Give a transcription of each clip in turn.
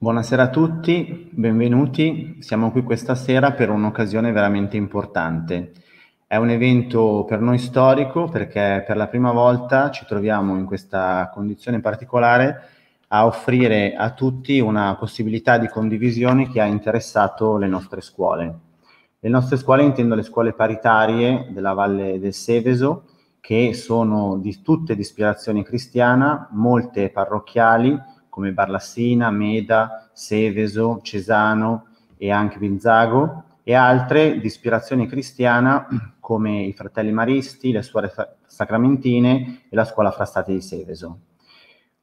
Buonasera a tutti, benvenuti. Siamo qui questa sera per un'occasione veramente importante. È un evento per noi storico perché per la prima volta ci troviamo in questa condizione particolare a offrire a tutti una possibilità di condivisione che ha interessato le nostre scuole. Le nostre scuole intendo le scuole paritarie della Valle del Seveso che sono di tutte di ispirazione cristiana, molte parrocchiali come Barlassina, Meda, Seveso, Cesano e anche Vinzago, e altre di ispirazione cristiana come i fratelli maristi, le suore sacramentine e la scuola Frastate di Seveso.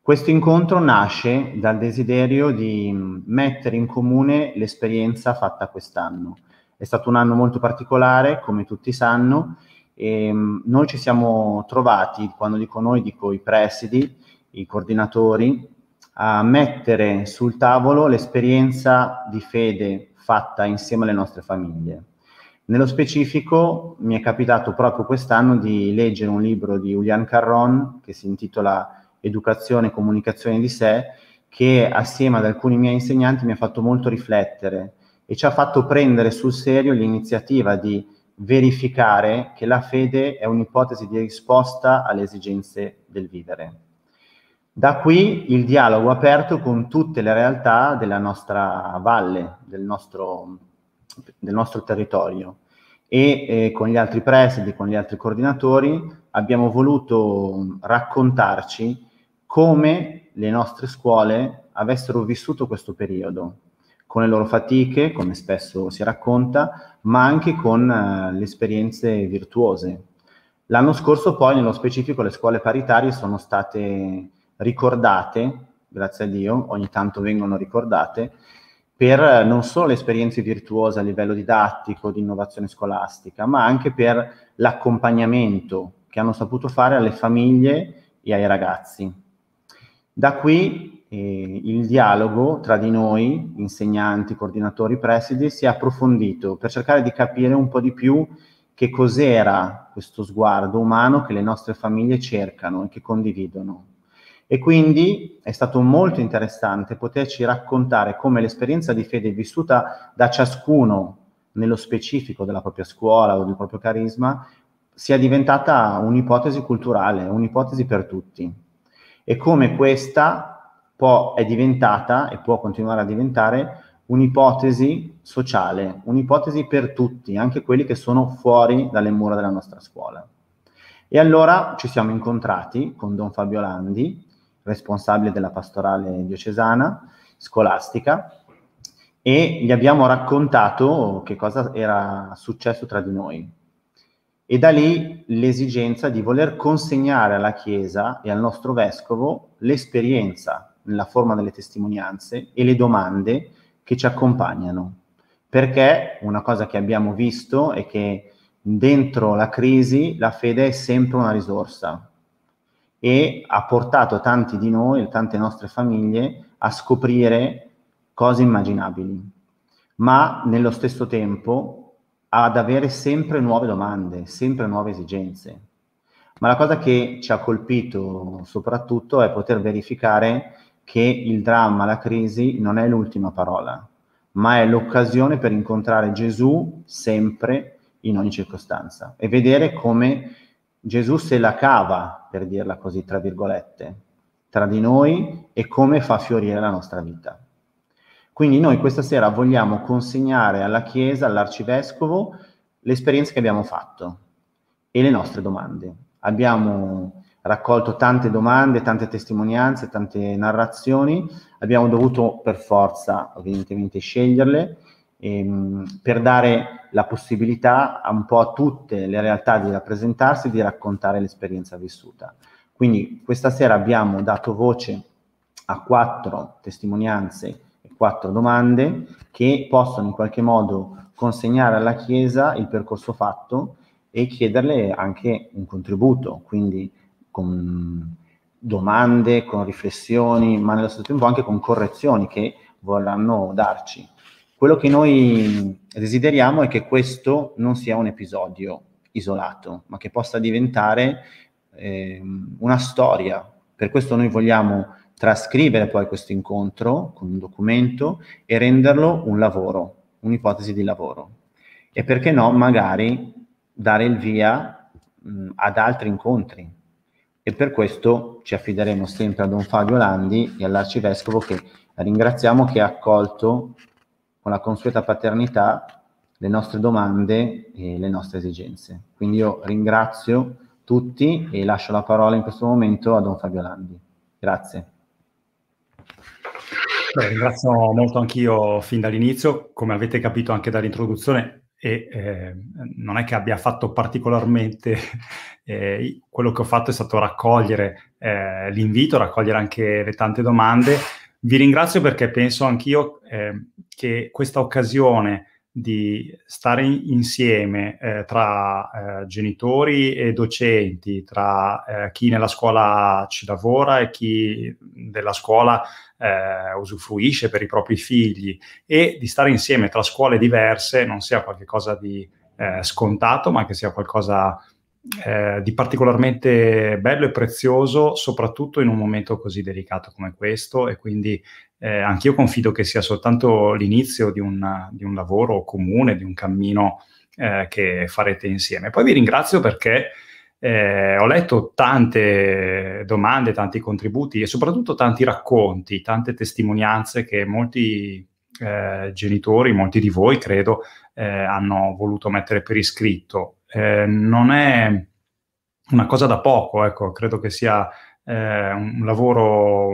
Questo incontro nasce dal desiderio di mm, mettere in comune l'esperienza fatta quest'anno. È stato un anno molto particolare, come tutti sanno, e mm, noi ci siamo trovati, quando dico noi dico i presidi, i coordinatori, a mettere sul tavolo l'esperienza di fede fatta insieme alle nostre famiglie. Nello specifico mi è capitato proprio quest'anno di leggere un libro di Julian Carron che si intitola Educazione e comunicazione di sé, che assieme ad alcuni miei insegnanti mi ha fatto molto riflettere e ci ha fatto prendere sul serio l'iniziativa di verificare che la fede è un'ipotesi di risposta alle esigenze del vivere. Da qui il dialogo aperto con tutte le realtà della nostra valle, del nostro, del nostro territorio e eh, con gli altri presidi, con gli altri coordinatori abbiamo voluto raccontarci come le nostre scuole avessero vissuto questo periodo, con le loro fatiche, come spesso si racconta, ma anche con eh, le esperienze virtuose. L'anno scorso poi, nello specifico, le scuole paritarie sono state ricordate, grazie a Dio, ogni tanto vengono ricordate, per eh, non solo le esperienze virtuose a livello didattico, di innovazione scolastica, ma anche per l'accompagnamento che hanno saputo fare alle famiglie e ai ragazzi. Da qui eh, il dialogo tra di noi, insegnanti, coordinatori, presidi, si è approfondito per cercare di capire un po' di più che cos'era questo sguardo umano che le nostre famiglie cercano e che condividono. E quindi è stato molto interessante poterci raccontare come l'esperienza di fede vissuta da ciascuno nello specifico della propria scuola o del proprio carisma sia diventata un'ipotesi culturale, un'ipotesi per tutti. E come questa può, è diventata e può continuare a diventare un'ipotesi sociale, un'ipotesi per tutti, anche quelli che sono fuori dalle mura della nostra scuola. E allora ci siamo incontrati con Don Fabio Landi responsabile della pastorale diocesana scolastica e gli abbiamo raccontato che cosa era successo tra di noi. E da lì l'esigenza di voler consegnare alla Chiesa e al nostro Vescovo l'esperienza nella forma delle testimonianze e le domande che ci accompagnano. Perché una cosa che abbiamo visto è che dentro la crisi la fede è sempre una risorsa, e ha portato tanti di noi, tante nostre famiglie, a scoprire cose immaginabili, ma nello stesso tempo ad avere sempre nuove domande, sempre nuove esigenze. Ma la cosa che ci ha colpito soprattutto è poter verificare che il dramma, la crisi non è l'ultima parola, ma è l'occasione per incontrare Gesù sempre, in ogni circostanza, e vedere come Gesù se la cava, per dirla così, tra virgolette, tra di noi e come fa fiorire la nostra vita. Quindi noi questa sera vogliamo consegnare alla Chiesa, all'Arcivescovo, l'esperienza che abbiamo fatto e le nostre domande. Abbiamo raccolto tante domande, tante testimonianze, tante narrazioni, abbiamo dovuto per forza ovviamente, sceglierle ehm, per dare la possibilità un po' a tutte le realtà di rappresentarsi e di raccontare l'esperienza vissuta. Quindi questa sera abbiamo dato voce a quattro testimonianze e quattro domande che possono in qualche modo consegnare alla Chiesa il percorso fatto e chiederle anche un contributo, quindi con domande, con riflessioni, ma nello stesso tempo anche con correzioni che vorranno darci. Quello che noi desideriamo è che questo non sia un episodio isolato, ma che possa diventare eh, una storia. Per questo noi vogliamo trascrivere poi questo incontro con un documento e renderlo un lavoro, un'ipotesi di lavoro. E perché no, magari dare il via mh, ad altri incontri. E per questo ci affideremo sempre a Don Fabio Landi e all'Arcivescovo che ringraziamo che ha accolto con la consueta paternità le nostre domande e le nostre esigenze. Quindi io ringrazio tutti e lascio la parola in questo momento a Don Fabio Landi. Grazie. Beh, ringrazio molto anch'io fin dall'inizio, come avete capito anche dall'introduzione e eh, non è che abbia fatto particolarmente eh, quello che ho fatto è stato raccogliere eh, l'invito, raccogliere anche le tante domande vi ringrazio perché penso anch'io eh, che questa occasione di stare insieme eh, tra eh, genitori e docenti, tra eh, chi nella scuola ci lavora e chi della scuola eh, usufruisce per i propri figli e di stare insieme tra scuole diverse non sia qualcosa di eh, scontato, ma che sia qualcosa di eh, di particolarmente bello e prezioso, soprattutto in un momento così delicato come questo. E quindi eh, anch'io confido che sia soltanto l'inizio di, una, di un lavoro comune, di un cammino eh, che farete insieme. Poi vi ringrazio perché eh, ho letto tante domande, tanti contributi e soprattutto tanti racconti, tante testimonianze che molti eh, genitori, molti di voi credo, eh, hanno voluto mettere per iscritto eh, non è una cosa da poco, ecco, credo che sia eh, un lavoro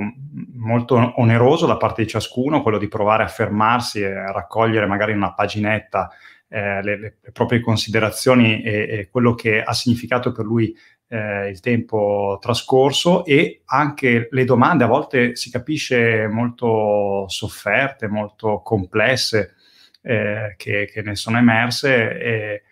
molto oneroso da parte di ciascuno, quello di provare a fermarsi e a raccogliere magari in una paginetta eh, le, le, proprie considerazioni e, e, quello che ha significato per lui eh, il tempo trascorso e anche le domande a volte si capisce molto sofferte, molto complesse eh, che, che, ne sono emerse. E,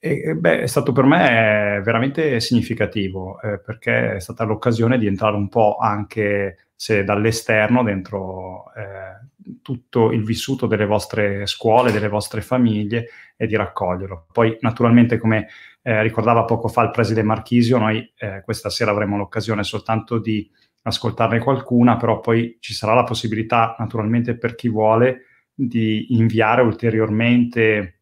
e, beh, è stato per me eh, veramente significativo eh, perché è stata l'occasione di entrare un po' anche se dall'esterno dentro eh, tutto il vissuto delle vostre scuole, delle vostre famiglie e di raccoglierlo. Poi naturalmente come eh, ricordava poco fa il presidente Marchisio, noi eh, questa sera avremo l'occasione soltanto di ascoltarne qualcuna, però poi ci sarà la possibilità naturalmente per chi vuole di inviare ulteriormente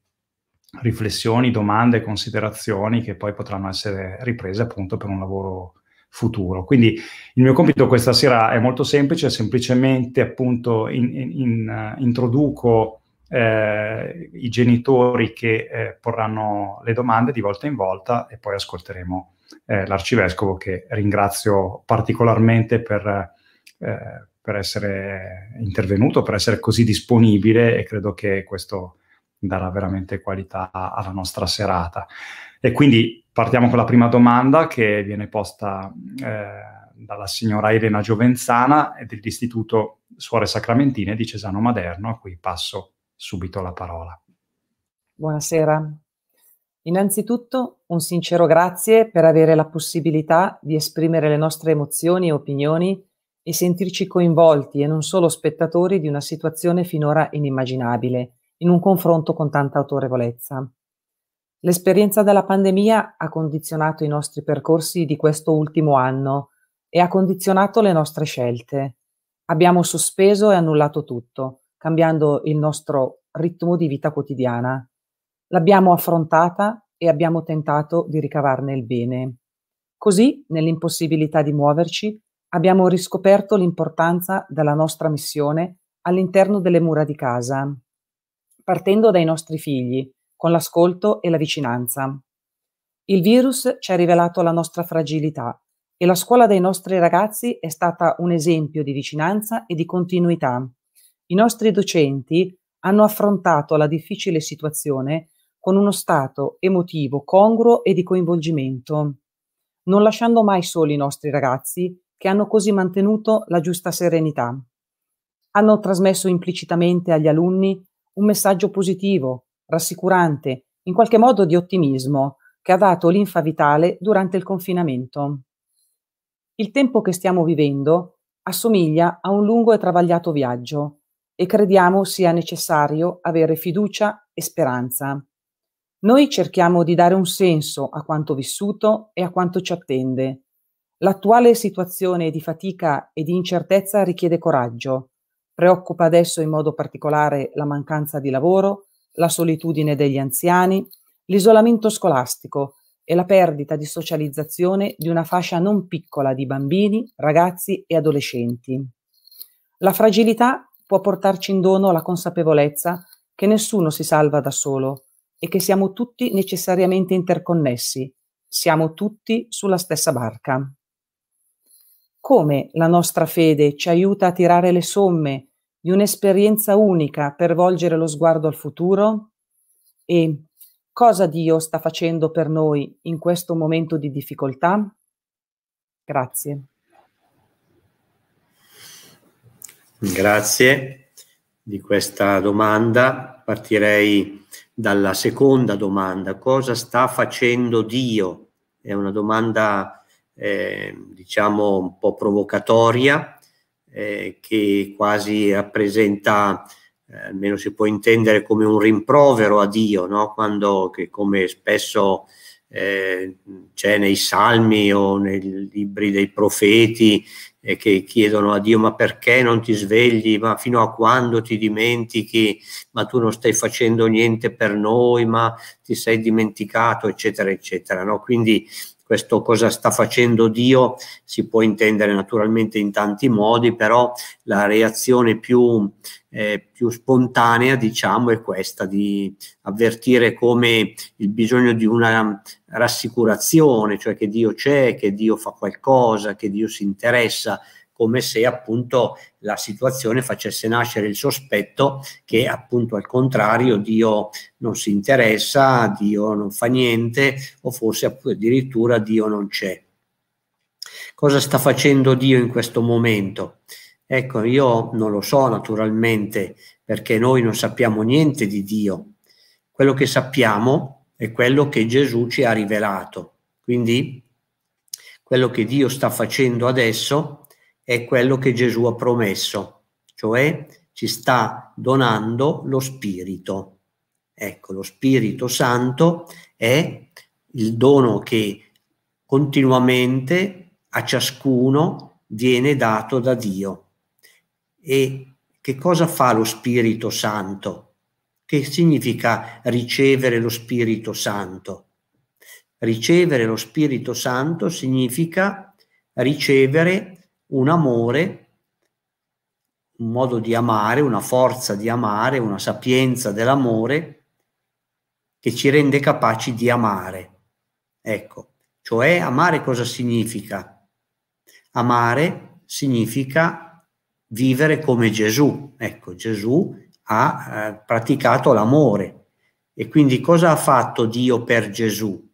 riflessioni, domande considerazioni che poi potranno essere riprese appunto per un lavoro futuro. Quindi il mio compito questa sera è molto semplice, semplicemente appunto in, in, in, uh, introduco eh, i genitori che eh, porranno le domande di volta in volta e poi ascolteremo eh, l'arcivescovo che ringrazio particolarmente per, eh, per essere intervenuto, per essere così disponibile e credo che questo darà veramente qualità alla nostra serata. E quindi partiamo con la prima domanda che viene posta eh, dalla signora Elena Giovenzana dell'Istituto Suore Sacramentine di Cesano Maderno, a cui passo subito la parola. Buonasera. Innanzitutto un sincero grazie per avere la possibilità di esprimere le nostre emozioni e opinioni e sentirci coinvolti e non solo spettatori di una situazione finora inimmaginabile in un confronto con tanta autorevolezza. L'esperienza della pandemia ha condizionato i nostri percorsi di questo ultimo anno e ha condizionato le nostre scelte. Abbiamo sospeso e annullato tutto, cambiando il nostro ritmo di vita quotidiana. L'abbiamo affrontata e abbiamo tentato di ricavarne il bene. Così, nell'impossibilità di muoverci, abbiamo riscoperto l'importanza della nostra missione all'interno delle mura di casa partendo dai nostri figli, con l'ascolto e la vicinanza. Il virus ci ha rivelato la nostra fragilità e la scuola dei nostri ragazzi è stata un esempio di vicinanza e di continuità. I nostri docenti hanno affrontato la difficile situazione con uno stato emotivo congruo e di coinvolgimento, non lasciando mai soli i nostri ragazzi che hanno così mantenuto la giusta serenità. Hanno trasmesso implicitamente agli alunni un messaggio positivo, rassicurante, in qualche modo di ottimismo, che ha dato linfa vitale durante il confinamento. Il tempo che stiamo vivendo assomiglia a un lungo e travagliato viaggio e crediamo sia necessario avere fiducia e speranza. Noi cerchiamo di dare un senso a quanto vissuto e a quanto ci attende. L'attuale situazione di fatica e di incertezza richiede coraggio, Preoccupa adesso in modo particolare la mancanza di lavoro, la solitudine degli anziani, l'isolamento scolastico e la perdita di socializzazione di una fascia non piccola di bambini, ragazzi e adolescenti. La fragilità può portarci in dono la consapevolezza che nessuno si salva da solo e che siamo tutti necessariamente interconnessi, siamo tutti sulla stessa barca come la nostra fede ci aiuta a tirare le somme di un'esperienza unica per volgere lo sguardo al futuro? E cosa Dio sta facendo per noi in questo momento di difficoltà? Grazie. Grazie di questa domanda. Partirei dalla seconda domanda. Cosa sta facendo Dio? È una domanda eh, diciamo un po' provocatoria eh, che quasi rappresenta, eh, almeno si può intendere, come un rimprovero a Dio, no? Quando, che come spesso eh, c'è nei salmi o nei libri dei profeti eh, che chiedono a Dio ma perché non ti svegli, ma fino a quando ti dimentichi, ma tu non stai facendo niente per noi, ma ti sei dimenticato, eccetera, eccetera. No? Quindi questo cosa sta facendo Dio si può intendere naturalmente in tanti modi, però la reazione più, eh, più spontanea, diciamo, è questa di avvertire come il bisogno di una rassicurazione, cioè che Dio c'è, che Dio fa qualcosa, che Dio si interessa, come se appunto la situazione facesse nascere il sospetto che appunto al contrario Dio non si interessa, Dio non fa niente o forse addirittura Dio non c'è. Cosa sta facendo Dio in questo momento? Ecco, io non lo so naturalmente perché noi non sappiamo niente di Dio. Quello che sappiamo è quello che Gesù ci ha rivelato. Quindi quello che Dio sta facendo adesso è quello che Gesù ha promesso, cioè ci sta donando lo Spirito. Ecco, lo Spirito Santo è il dono che continuamente a ciascuno viene dato da Dio. E che cosa fa lo Spirito Santo? Che significa ricevere lo Spirito Santo? Ricevere lo Spirito Santo significa ricevere un amore, un modo di amare, una forza di amare, una sapienza dell'amore che ci rende capaci di amare. Ecco, cioè amare cosa significa? Amare significa vivere come Gesù. Ecco, Gesù ha eh, praticato l'amore. E quindi cosa ha fatto Dio per Gesù?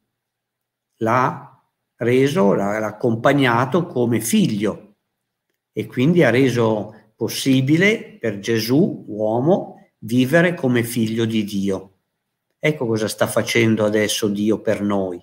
L'ha reso, l'ha accompagnato come figlio e quindi ha reso possibile per Gesù, uomo, vivere come figlio di Dio. Ecco cosa sta facendo adesso Dio per noi.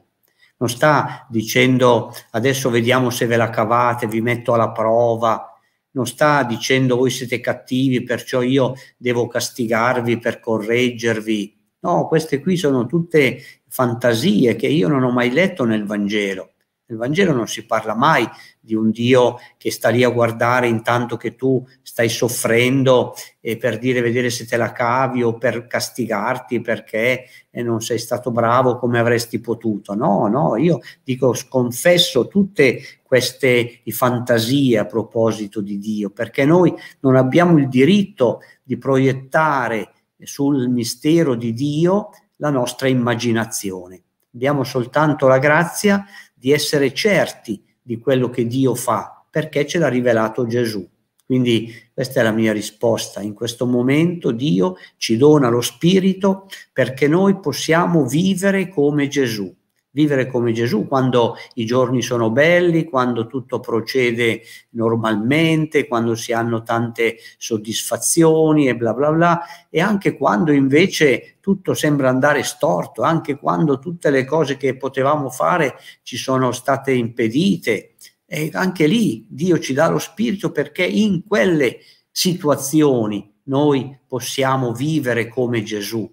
Non sta dicendo adesso vediamo se ve la cavate, vi metto alla prova. Non sta dicendo voi siete cattivi, perciò io devo castigarvi per correggervi. No, queste qui sono tutte fantasie che io non ho mai letto nel Vangelo. Nel Vangelo non si parla mai di un Dio che sta lì a guardare intanto che tu stai soffrendo e per dire vedere se te la cavi o per castigarti perché eh, non sei stato bravo come avresti potuto. No, no, io dico sconfesso tutte queste fantasie a proposito di Dio, perché noi non abbiamo il diritto di proiettare sul mistero di Dio la nostra immaginazione. Abbiamo soltanto la grazia di essere certi di quello che Dio fa, perché ce l'ha rivelato Gesù. Quindi questa è la mia risposta. In questo momento Dio ci dona lo Spirito perché noi possiamo vivere come Gesù vivere come Gesù quando i giorni sono belli, quando tutto procede normalmente, quando si hanno tante soddisfazioni e bla bla bla, e anche quando invece tutto sembra andare storto, anche quando tutte le cose che potevamo fare ci sono state impedite. E anche lì Dio ci dà lo spirito perché in quelle situazioni noi possiamo vivere come Gesù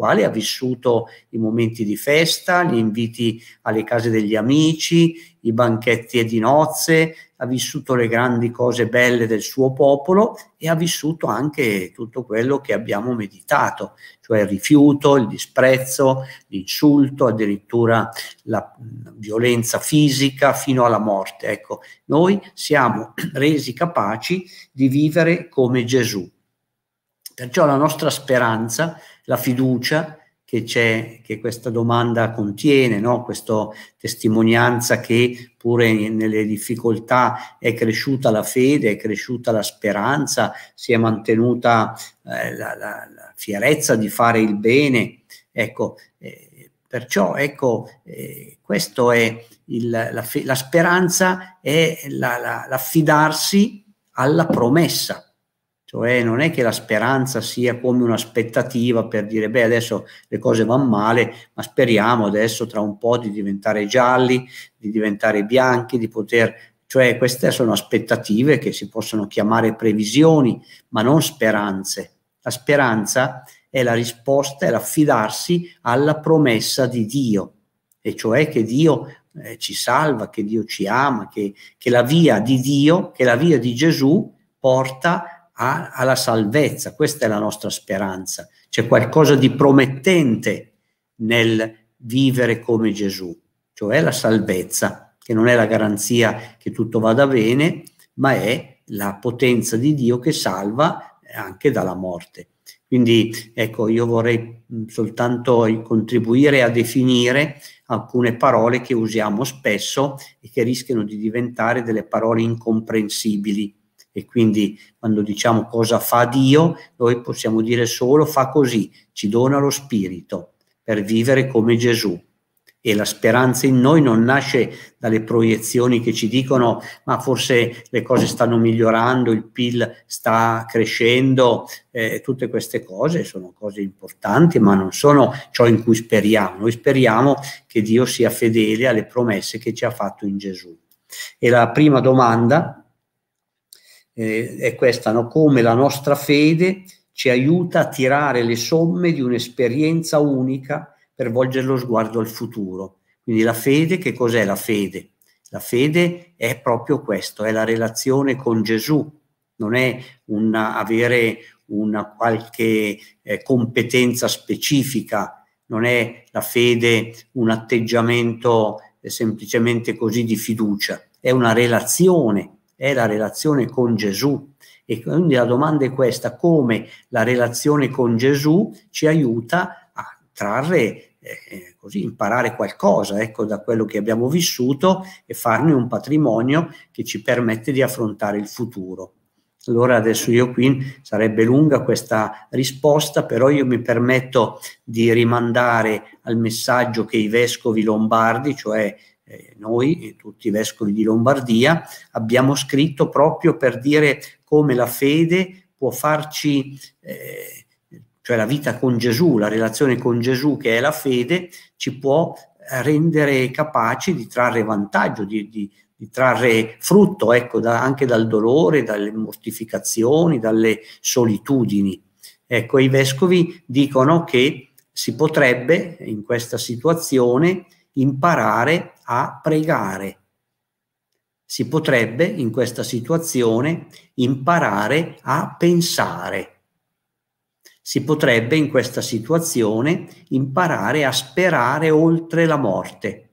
quale ha vissuto i momenti di festa, gli inviti alle case degli amici, i banchetti e di nozze, ha vissuto le grandi cose belle del suo popolo e ha vissuto anche tutto quello che abbiamo meditato, cioè il rifiuto, il disprezzo, l'insulto, addirittura la violenza fisica fino alla morte. Ecco, noi siamo resi capaci di vivere come Gesù. Perciò la nostra speranza è la fiducia che c'è, che questa domanda contiene, no? questa testimonianza che pure nelle difficoltà è cresciuta la fede, è cresciuta la speranza, si è mantenuta eh, la, la, la, fierezza di fare il bene. Ecco, eh, perciò ecco, eh, questo è il, la, la, speranza è l'affidarsi alla promessa cioè non è che la speranza sia come un'aspettativa per dire beh adesso le cose vanno male, ma speriamo adesso tra un po' di diventare gialli, di diventare bianchi, di poter... Cioè queste sono aspettative che si possono chiamare previsioni, ma non speranze. La speranza è la risposta, è l'affidarsi alla promessa di Dio, e cioè che Dio eh, ci salva, che Dio ci ama, che, che la via di Dio, che la via di Gesù porta a a, alla salvezza. Questa è la nostra speranza. C'è qualcosa di promettente nel vivere come Gesù, cioè la salvezza, che non è la garanzia che tutto vada bene, ma è la potenza di Dio che salva anche dalla morte. Quindi ecco, io vorrei soltanto contribuire a definire alcune parole che usiamo spesso e che rischiano di diventare delle parole incomprensibili e quindi quando diciamo cosa fa Dio, noi possiamo dire solo fa così, ci dona lo Spirito per vivere come Gesù. E la speranza in noi non nasce dalle proiezioni che ci dicono ma forse le cose stanno migliorando, il PIL sta crescendo, eh, tutte queste cose sono cose importanti ma non sono ciò in cui speriamo. Noi speriamo che Dio sia fedele alle promesse che ci ha fatto in Gesù. E la prima domanda eh, è questa, no? come la nostra fede ci aiuta a tirare le somme di un'esperienza unica per volgere lo sguardo al futuro. Quindi la fede, che cos'è la fede? La fede è proprio questo, è la relazione con Gesù, non è una, avere una qualche eh, competenza specifica, non è la fede un atteggiamento eh, semplicemente così di fiducia, è una relazione è la relazione con Gesù. E quindi la domanda è questa, come la relazione con Gesù ci aiuta a trarre, eh, così imparare qualcosa ecco, da quello che abbiamo vissuto e farne un patrimonio che ci permette di affrontare il futuro. Allora adesso io qui sarebbe lunga questa risposta, però io mi permetto di rimandare al messaggio che i vescovi lombardi, cioè eh, noi e tutti i vescovi di Lombardia abbiamo scritto proprio per dire come la fede può farci, eh, cioè la vita con Gesù, la relazione con Gesù che è la fede, ci può rendere capaci di trarre vantaggio, di, di, di trarre frutto ecco, da, anche dal dolore, dalle mortificazioni, dalle solitudini. Ecco, i vescovi dicono che si potrebbe in questa situazione imparare a pregare. Si potrebbe in questa situazione imparare a pensare. Si potrebbe in questa situazione imparare a sperare oltre la morte.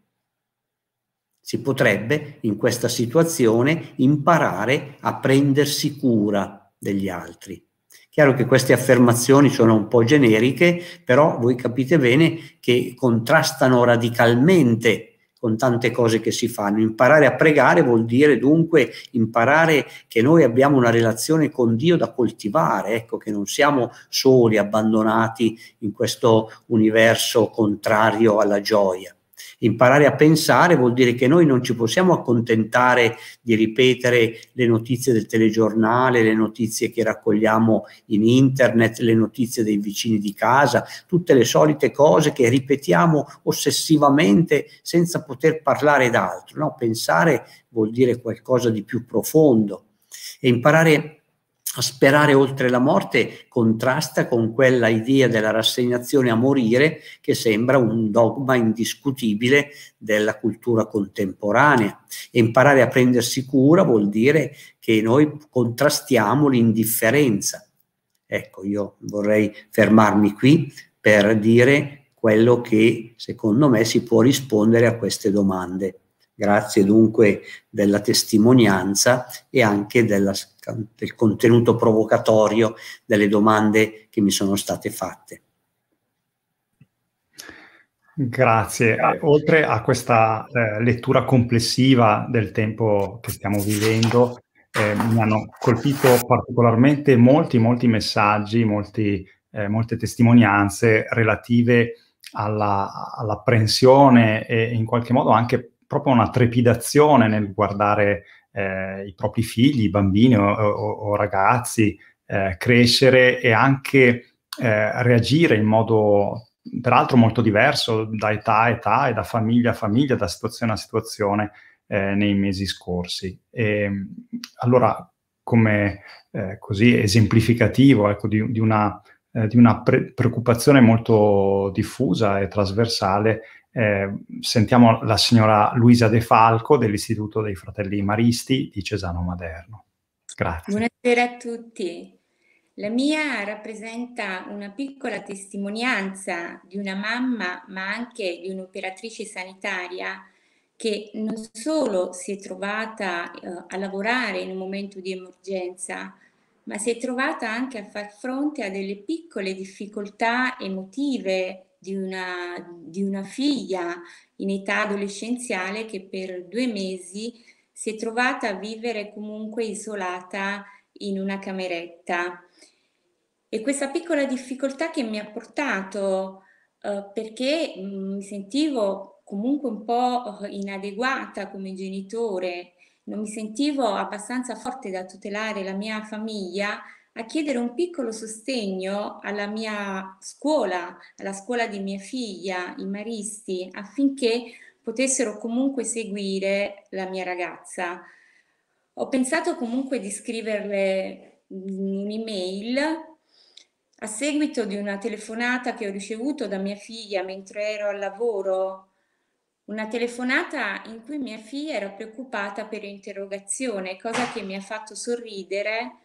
Si potrebbe in questa situazione imparare a prendersi cura degli altri. Chiaro che queste affermazioni sono un po' generiche, però voi capite bene che contrastano radicalmente con tante cose che si fanno. Imparare a pregare vuol dire dunque imparare che noi abbiamo una relazione con Dio da coltivare, ecco, che non siamo soli, abbandonati in questo universo contrario alla gioia. Imparare a pensare vuol dire che noi non ci possiamo accontentare di ripetere le notizie del telegiornale, le notizie che raccogliamo in internet, le notizie dei vicini di casa, tutte le solite cose che ripetiamo ossessivamente senza poter parlare d'altro. No? Pensare vuol dire qualcosa di più profondo e imparare a sperare oltre la morte contrasta con quella idea della rassegnazione a morire che sembra un dogma indiscutibile della cultura contemporanea. E imparare a prendersi cura vuol dire che noi contrastiamo l'indifferenza. Ecco, io vorrei fermarmi qui per dire quello che secondo me si può rispondere a queste domande. Grazie dunque della testimonianza e anche della, del contenuto provocatorio delle domande che mi sono state fatte. Grazie. Oltre a questa eh, lettura complessiva del tempo che stiamo vivendo, eh, mi hanno colpito particolarmente molti, molti messaggi, molti, eh, molte testimonianze relative alla, all'apprensione e in qualche modo anche proprio una trepidazione nel guardare eh, i propri figli, i bambini o, o, o ragazzi eh, crescere e anche eh, reagire in modo peraltro molto diverso da età a età e da famiglia a famiglia, da situazione a situazione eh, nei mesi scorsi. E, allora, come eh, così esemplificativo ecco, di, di, una, eh, di una pre- preoccupazione molto diffusa e trasversale Ehm, sentiamo la signora Luisa De Falco dell'Istituto dei Fratelli Maristi di Cesano Maderno. Grazie. Buonasera a tutti. La mia rappresenta una piccola testimonianza di una mamma, ma anche di un'operatrice sanitaria che non solo si è trovata eh, a lavorare in un momento di emergenza, ma si è trovata anche a far fronte a delle piccole difficoltà emotive, di una, di una figlia in età adolescenziale che per due mesi si è trovata a vivere comunque isolata in una cameretta. E questa piccola difficoltà che mi ha portato, eh, perché mm, mi sentivo comunque un po' eh, inadeguata come genitore, non mi sentivo abbastanza forte da tutelare la mia famiglia, a chiedere un piccolo sostegno alla mia scuola, alla scuola di mia figlia, i Maristi, affinché potessero comunque seguire la mia ragazza. Ho pensato comunque di scriverle un'email a seguito di una telefonata che ho ricevuto da mia figlia mentre ero al lavoro, una telefonata in cui mia figlia era preoccupata per interrogazione, cosa che mi ha fatto sorridere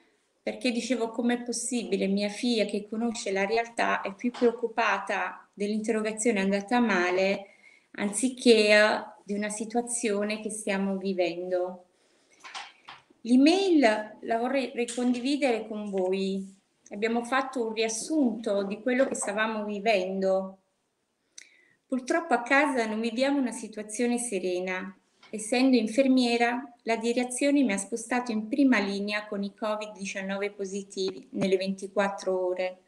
perché dicevo com'è possibile mia figlia che conosce la realtà è più preoccupata dell'interrogazione andata male anziché eh, di una situazione che stiamo vivendo. L'email la vorrei ricondividere con voi. Abbiamo fatto un riassunto di quello che stavamo vivendo. Purtroppo a casa non viviamo una situazione serena. Essendo infermiera la direzione mi ha spostato in prima linea con i Covid-19 positivi nelle 24 ore.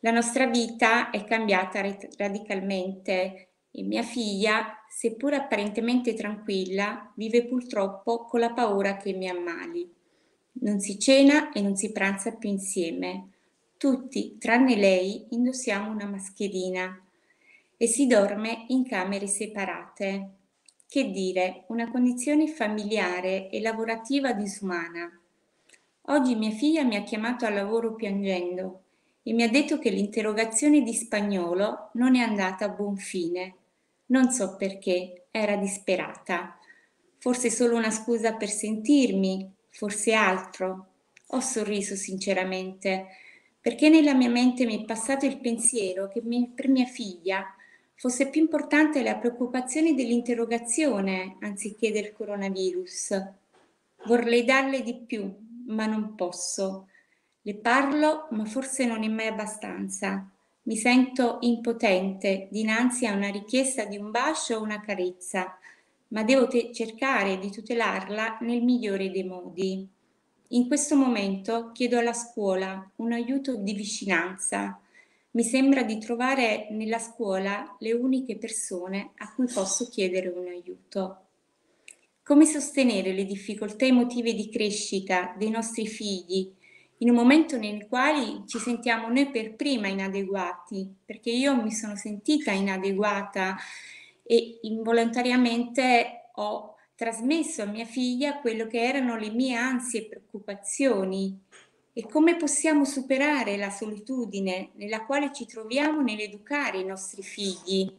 La nostra vita è cambiata radicalmente e mia figlia, seppur apparentemente tranquilla, vive purtroppo con la paura che mi ammali. Non si cena e non si pranza più insieme. Tutti, tranne lei, indossiamo una mascherina e si dorme in camere separate. Che dire, una condizione familiare e lavorativa disumana. Oggi mia figlia mi ha chiamato al lavoro piangendo e mi ha detto che l'interrogazione di spagnolo non è andata a buon fine. Non so perché, era disperata. Forse solo una scusa per sentirmi, forse altro. Ho sorriso sinceramente, perché nella mia mente mi è passato il pensiero che per mia figlia fosse più importante la preoccupazione dell'interrogazione anziché del coronavirus. Vorrei darle di più, ma non posso. Le parlo, ma forse non è mai abbastanza. Mi sento impotente dinanzi a una richiesta di un bacio o una carezza, ma devo te- cercare di tutelarla nel migliore dei modi. In questo momento chiedo alla scuola un aiuto di vicinanza mi sembra di trovare nella scuola le uniche persone a cui posso chiedere un aiuto. Come sostenere le difficoltà emotive di crescita dei nostri figli in un momento nel quale ci sentiamo noi per prima inadeguati, perché io mi sono sentita inadeguata e involontariamente ho trasmesso a mia figlia quello che erano le mie ansie e preoccupazioni e come possiamo superare la solitudine nella quale ci troviamo nell'educare i nostri figli.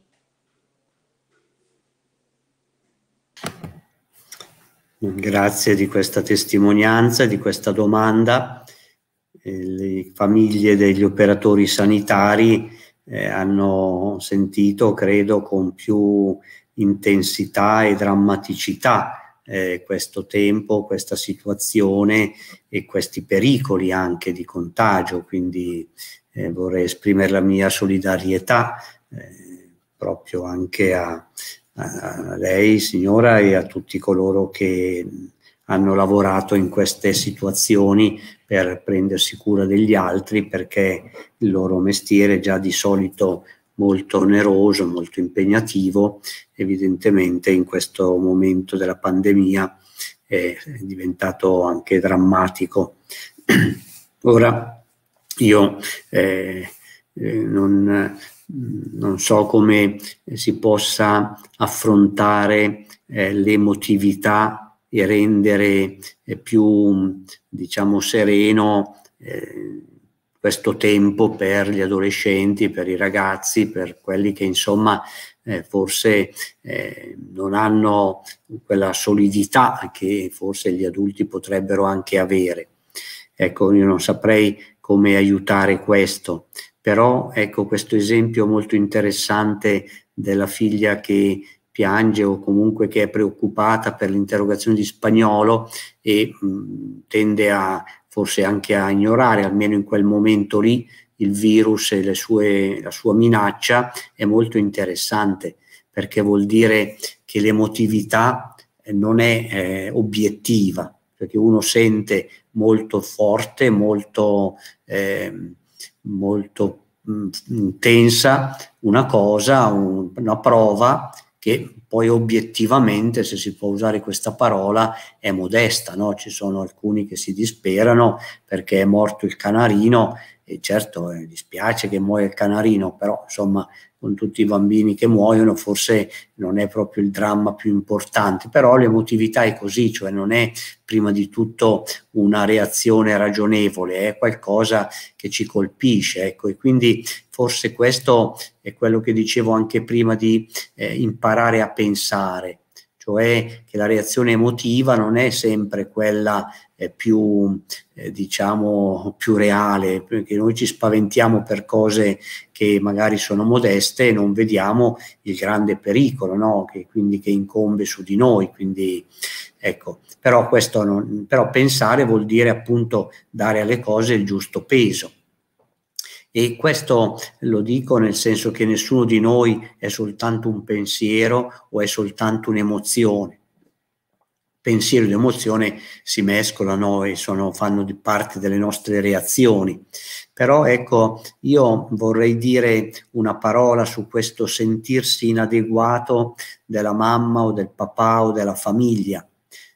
Grazie di questa testimonianza, di questa domanda. Eh, le famiglie degli operatori sanitari eh, hanno sentito, credo, con più intensità e drammaticità eh, questo tempo, questa situazione e questi pericoli anche di contagio. Quindi eh, vorrei esprimere la mia solidarietà eh, proprio anche a, a, lei, signora, e a tutti coloro che hanno lavorato in queste situazioni per prendersi cura degli altri perché il loro mestiere già di solito molto oneroso, molto impegnativo, evidentemente in questo momento della pandemia è diventato anche drammatico. Ora io eh, eh non, mm, non, so come si possa affrontare eh, l'emotività e rendere eh, più diciamo sereno eh, questo tempo per gli adolescenti, per i ragazzi, per quelli che insomma eh, forse eh, non hanno quella solidità che forse gli adulti potrebbero anche avere. Ecco, io non saprei come aiutare questo, però ecco questo esempio molto interessante della figlia che piange o comunque che è preoccupata per l'interrogazione di spagnolo e mh, mm, tende a, forse anche a ignorare, almeno in quel momento lì, il virus e sue, la sua minaccia è molto interessante perché vuol dire che l'emotività eh, non è eh, obiettiva, perché uno sente molto forte, molto, eh, molto mh, mm, intensa una cosa, un, una prova che poi obiettivamente, se si può usare questa parola, è modesta, no? ci sono alcuni che si disperano perché è morto il canarino e certo eh, dispiace che muoia il canarino, però insomma con tutti i bambini che muoiono, forse non è proprio il dramma più importante, però l'emotività è così, cioè non è prima di tutto una reazione ragionevole, è qualcosa che ci colpisce, ecco, e quindi forse questo è quello che dicevo anche prima di eh, imparare a pensare, cioè che la reazione emotiva non è sempre quella più, eh, diciamo, più reale, perché noi ci spaventiamo per cose che magari sono modeste e non vediamo il grande pericolo no? che, quindi, che incombe su di noi. Quindi, ecco, però, questo non, però pensare vuol dire appunto dare alle cose il giusto peso. E questo lo dico nel senso che nessuno di noi è soltanto un pensiero o è soltanto un'emozione pensiero ed emozione si mescolano e sono, fanno parte delle nostre reazioni. Però ecco, io vorrei dire una parola su questo sentirsi inadeguato della mamma o del papà o della famiglia.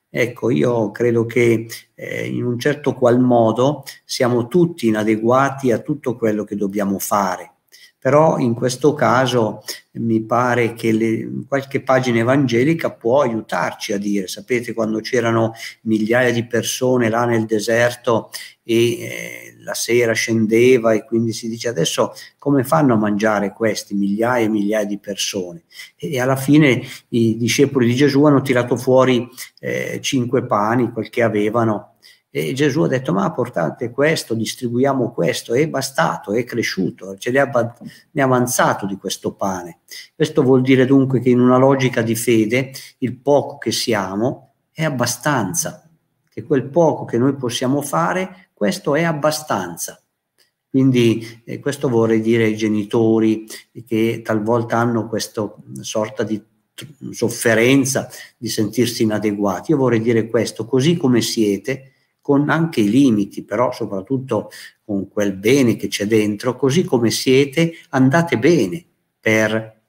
Ecco, io credo che eh, in un certo qual modo siamo tutti inadeguati a tutto quello che dobbiamo fare però in questo caso mi pare che le, qualche pagina evangelica può aiutarci a dire, sapete quando c'erano migliaia di persone là nel deserto e eh, la sera scendeva e quindi si dice adesso come fanno a mangiare questi migliaia e migliaia di persone? E, e alla fine i discepoli di Gesù hanno tirato fuori eh, cinque pani, quel che avevano, e Gesù ha detto, ma portate questo, distribuiamo questo, è bastato, è cresciuto, ce ne è avanzato di questo pane. Questo vuol dire dunque che in una logica di fede il poco che siamo è abbastanza, che quel poco che noi possiamo fare, questo è abbastanza. Quindi eh, questo vorrei dire ai genitori che talvolta hanno questa mm, sorta di sofferenza di sentirsi inadeguati. Io vorrei dire questo, così come siete, con anche i limiti, però soprattutto con quel bene che c'è dentro, così come siete, andate bene per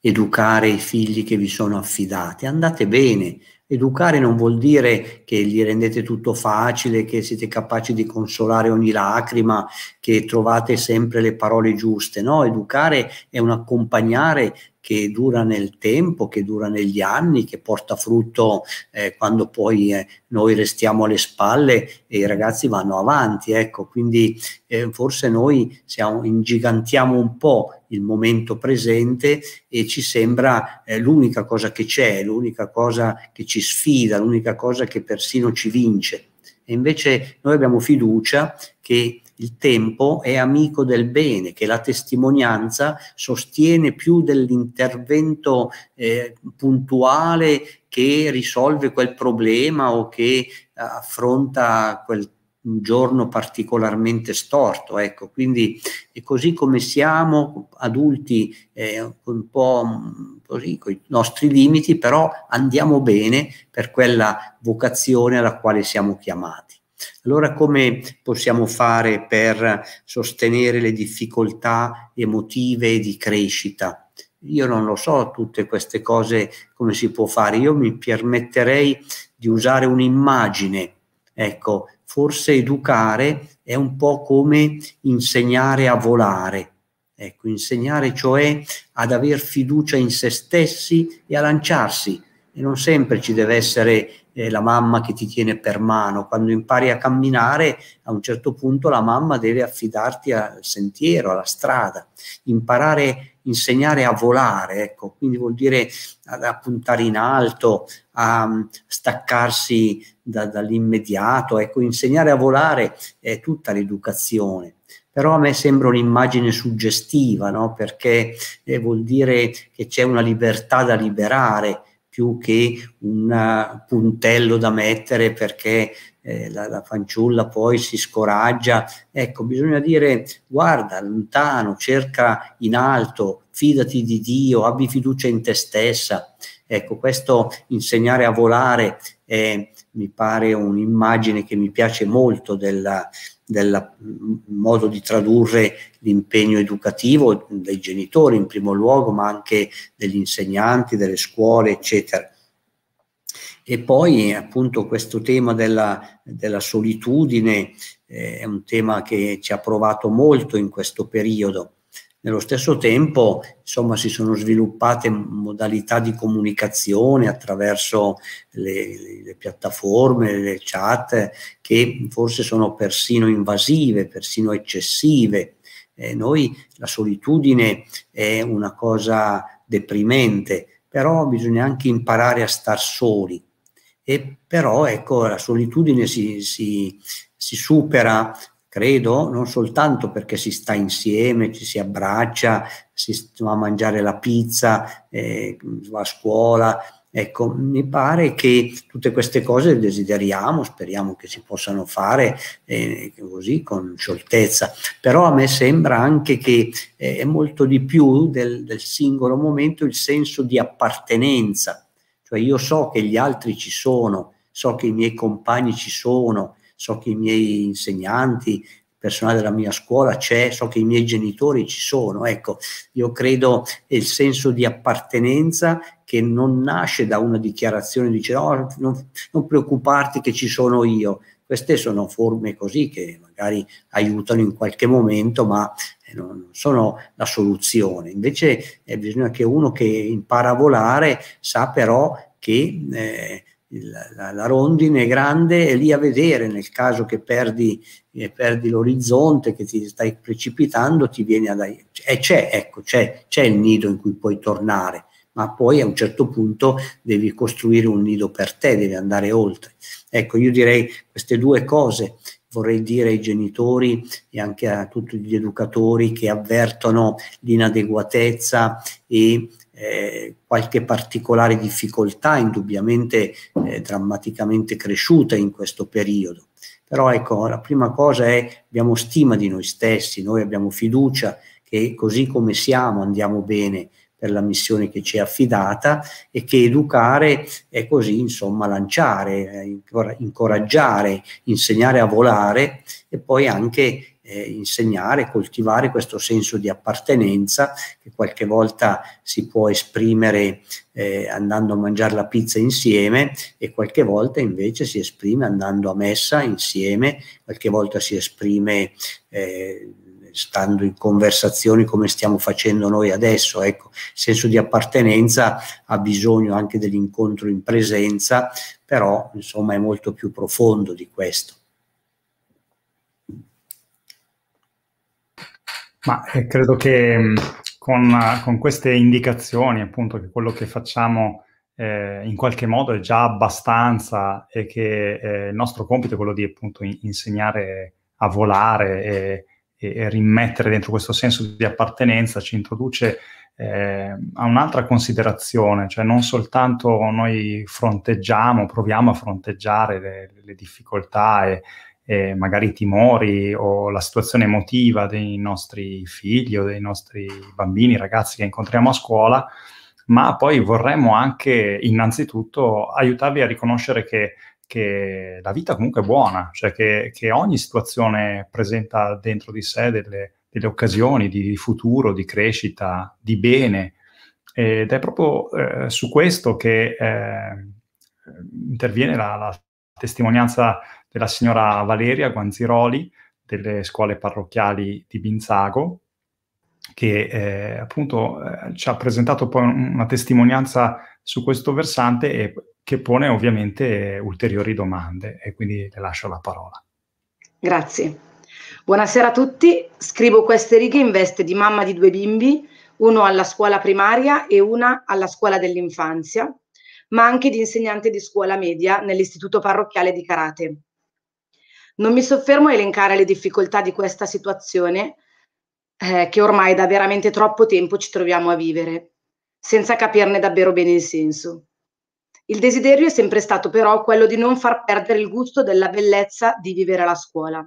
educare i figli che vi sono affidati, andate bene. Educare non vuol dire che gli rendete tutto facile, che siete capaci di consolare ogni lacrima, che trovate sempre le parole giuste, no? Educare è un accompagnare che dura nel tempo, che dura negli anni, che porta frutto eh, quando poi eh, noi restiamo alle spalle e i ragazzi vanno avanti. Ecco, quindi eh, forse noi siamo, ingigantiamo un po' il momento presente e ci sembra eh, l'unica cosa che c'è, l'unica cosa che ci sfida, l'unica cosa che persino ci vince. E invece noi abbiamo fiducia che il tempo è amico del bene, che la testimonianza sostiene più dell'intervento eh, puntuale che risolve quel problema o che eh, affronta quel un giorno particolarmente storto. Ecco, quindi è così come siamo adulti, eh, un po' mm, così, con i nostri limiti, però andiamo bene per quella vocazione alla quale siamo chiamati. Allora come possiamo fare per sostenere le difficoltà emotive e di crescita? Io non lo so tutte queste cose come si può fare, io mi permetterei di usare un'immagine, ecco, forse educare è un po' come insegnare a volare, ecco, insegnare cioè ad aver fiducia in se stessi e a lanciarsi, e non sempre ci deve essere eh, la mamma che ti tiene per mano, quando impari a camminare a un certo punto la mamma deve affidarti al sentiero, alla strada, imparare, insegnare a volare, ecco, quindi vuol dire ad, a puntare in alto, a mm, staccarsi da, dall'immediato, ecco, insegnare a volare è tutta l'educazione però a me sembra un'immagine suggestiva, no? perché eh, vuol dire che c'è una libertà da liberare, più che un eh, puntello da mettere perché eh, la, la, fanciulla poi si scoraggia. Ecco, bisogna dire guarda lontano, cerca in alto, fidati di Dio, abbi fiducia in te stessa. Ecco, questo insegnare a volare è, mi pare un'immagine che mi piace molto della, del modo di tradurre l'impegno educativo dei genitori in primo luogo, ma anche degli insegnanti, delle scuole, eccetera. E poi appunto questo tema della, della solitudine eh, è un tema che ci ha provato molto in questo periodo nello stesso tempo, insomma, si sono sviluppate modalità di comunicazione attraverso le, le piattaforme, le chat, che forse sono persino invasive, persino eccessive. Eh, noi la solitudine è una cosa deprimente, però bisogna anche imparare a star soli. E però ecco, la solitudine si, si, si supera credo, non soltanto perché si sta insieme, ci si abbraccia, si va a mangiare la pizza, eh, va a scuola. Ecco, mi pare che tutte queste cose le desideriamo, speriamo che si possano fare eh, così con scioltezza, però a me sembra anche che eh, è molto di più del, del singolo momento il senso di appartenenza, cioè io so che gli altri ci sono, so che i miei compagni ci sono, so che i miei insegnanti, il personale della mia scuola c'è, so che i miei genitori ci sono, ecco, io credo che il senso di appartenenza che non nasce da una dichiarazione dice dire oh, non, non preoccuparti che ci sono io, queste sono forme così che magari aiutano in qualche momento, ma eh, non sono la soluzione. Invece eh, bisogna che uno che impara a volare sa però che eh, il, la, la, rondine grande è lì a vedere nel caso che perdi, eh, perdi l'orizzonte, che ti stai precipitando, ti viene ad aiutare. E c'è, ecco, c'è, c'è il nido in cui puoi tornare, ma poi a un certo punto devi costruire un nido per te, devi andare oltre. Ecco, io direi queste due cose vorrei dire ai genitori e anche a tutti gli educatori che avvertono l'inadeguatezza e eh, qualche particolare difficoltà indubbiamente eh, drammaticamente cresciuta in questo periodo. Però ecco, la prima cosa è abbiamo stima di noi stessi, noi abbiamo fiducia che così come siamo andiamo bene per la missione che ci è affidata e che educare è così, insomma, lanciare, eh, incoraggiare, insegnare a volare e poi anche eh, insegnare, coltivare questo senso di appartenenza che qualche volta si può esprimere eh, andando a mangiare la pizza insieme e qualche volta invece si esprime andando a messa insieme, qualche volta si esprime eh, stando in conversazioni come stiamo facendo noi adesso. Ecco, il senso di appartenenza ha bisogno anche dell'incontro in presenza, però insomma è molto più profondo di questo. Ma eh, credo che mm, con, con, queste indicazioni, appunto, che quello che facciamo eh, in qualche modo è già abbastanza e che eh, il nostro compito è quello di appunto in, insegnare a volare e, e, e, rimettere dentro questo senso di appartenenza, ci introduce eh, a un'altra considerazione, cioè non soltanto noi fronteggiamo, proviamo a fronteggiare le, le difficoltà e, eh, magari i timori o la situazione emotiva dei nostri figli o dei nostri bambini, ragazzi che incontriamo a scuola, ma poi vorremmo anche innanzitutto aiutarvi a riconoscere che, che la vita comunque è buona, cioè che, che ogni situazione presenta dentro di sé delle, delle occasioni di futuro, di crescita, di bene. Ed è proprio eh, su questo che eh, interviene la, la, testimonianza la signora Valeria Guanziroli delle scuole parrocchiali di Binzago, che eh, appunto eh, ci ha presentato poi una testimonianza su questo versante e che pone ovviamente ulteriori domande e quindi le lascio la parola. Grazie. Buonasera a tutti, scrivo queste righe in veste di mamma di due bimbi, uno alla scuola primaria e una alla scuola dell'infanzia, ma anche di insegnante di scuola media nell'istituto parrocchiale di karate. Non mi soffermo a elencare le difficoltà di questa situazione eh, che ormai da veramente troppo tempo ci troviamo a vivere, senza capirne davvero bene il senso. Il desiderio è sempre stato però quello di non far perdere il gusto della bellezza di vivere alla scuola,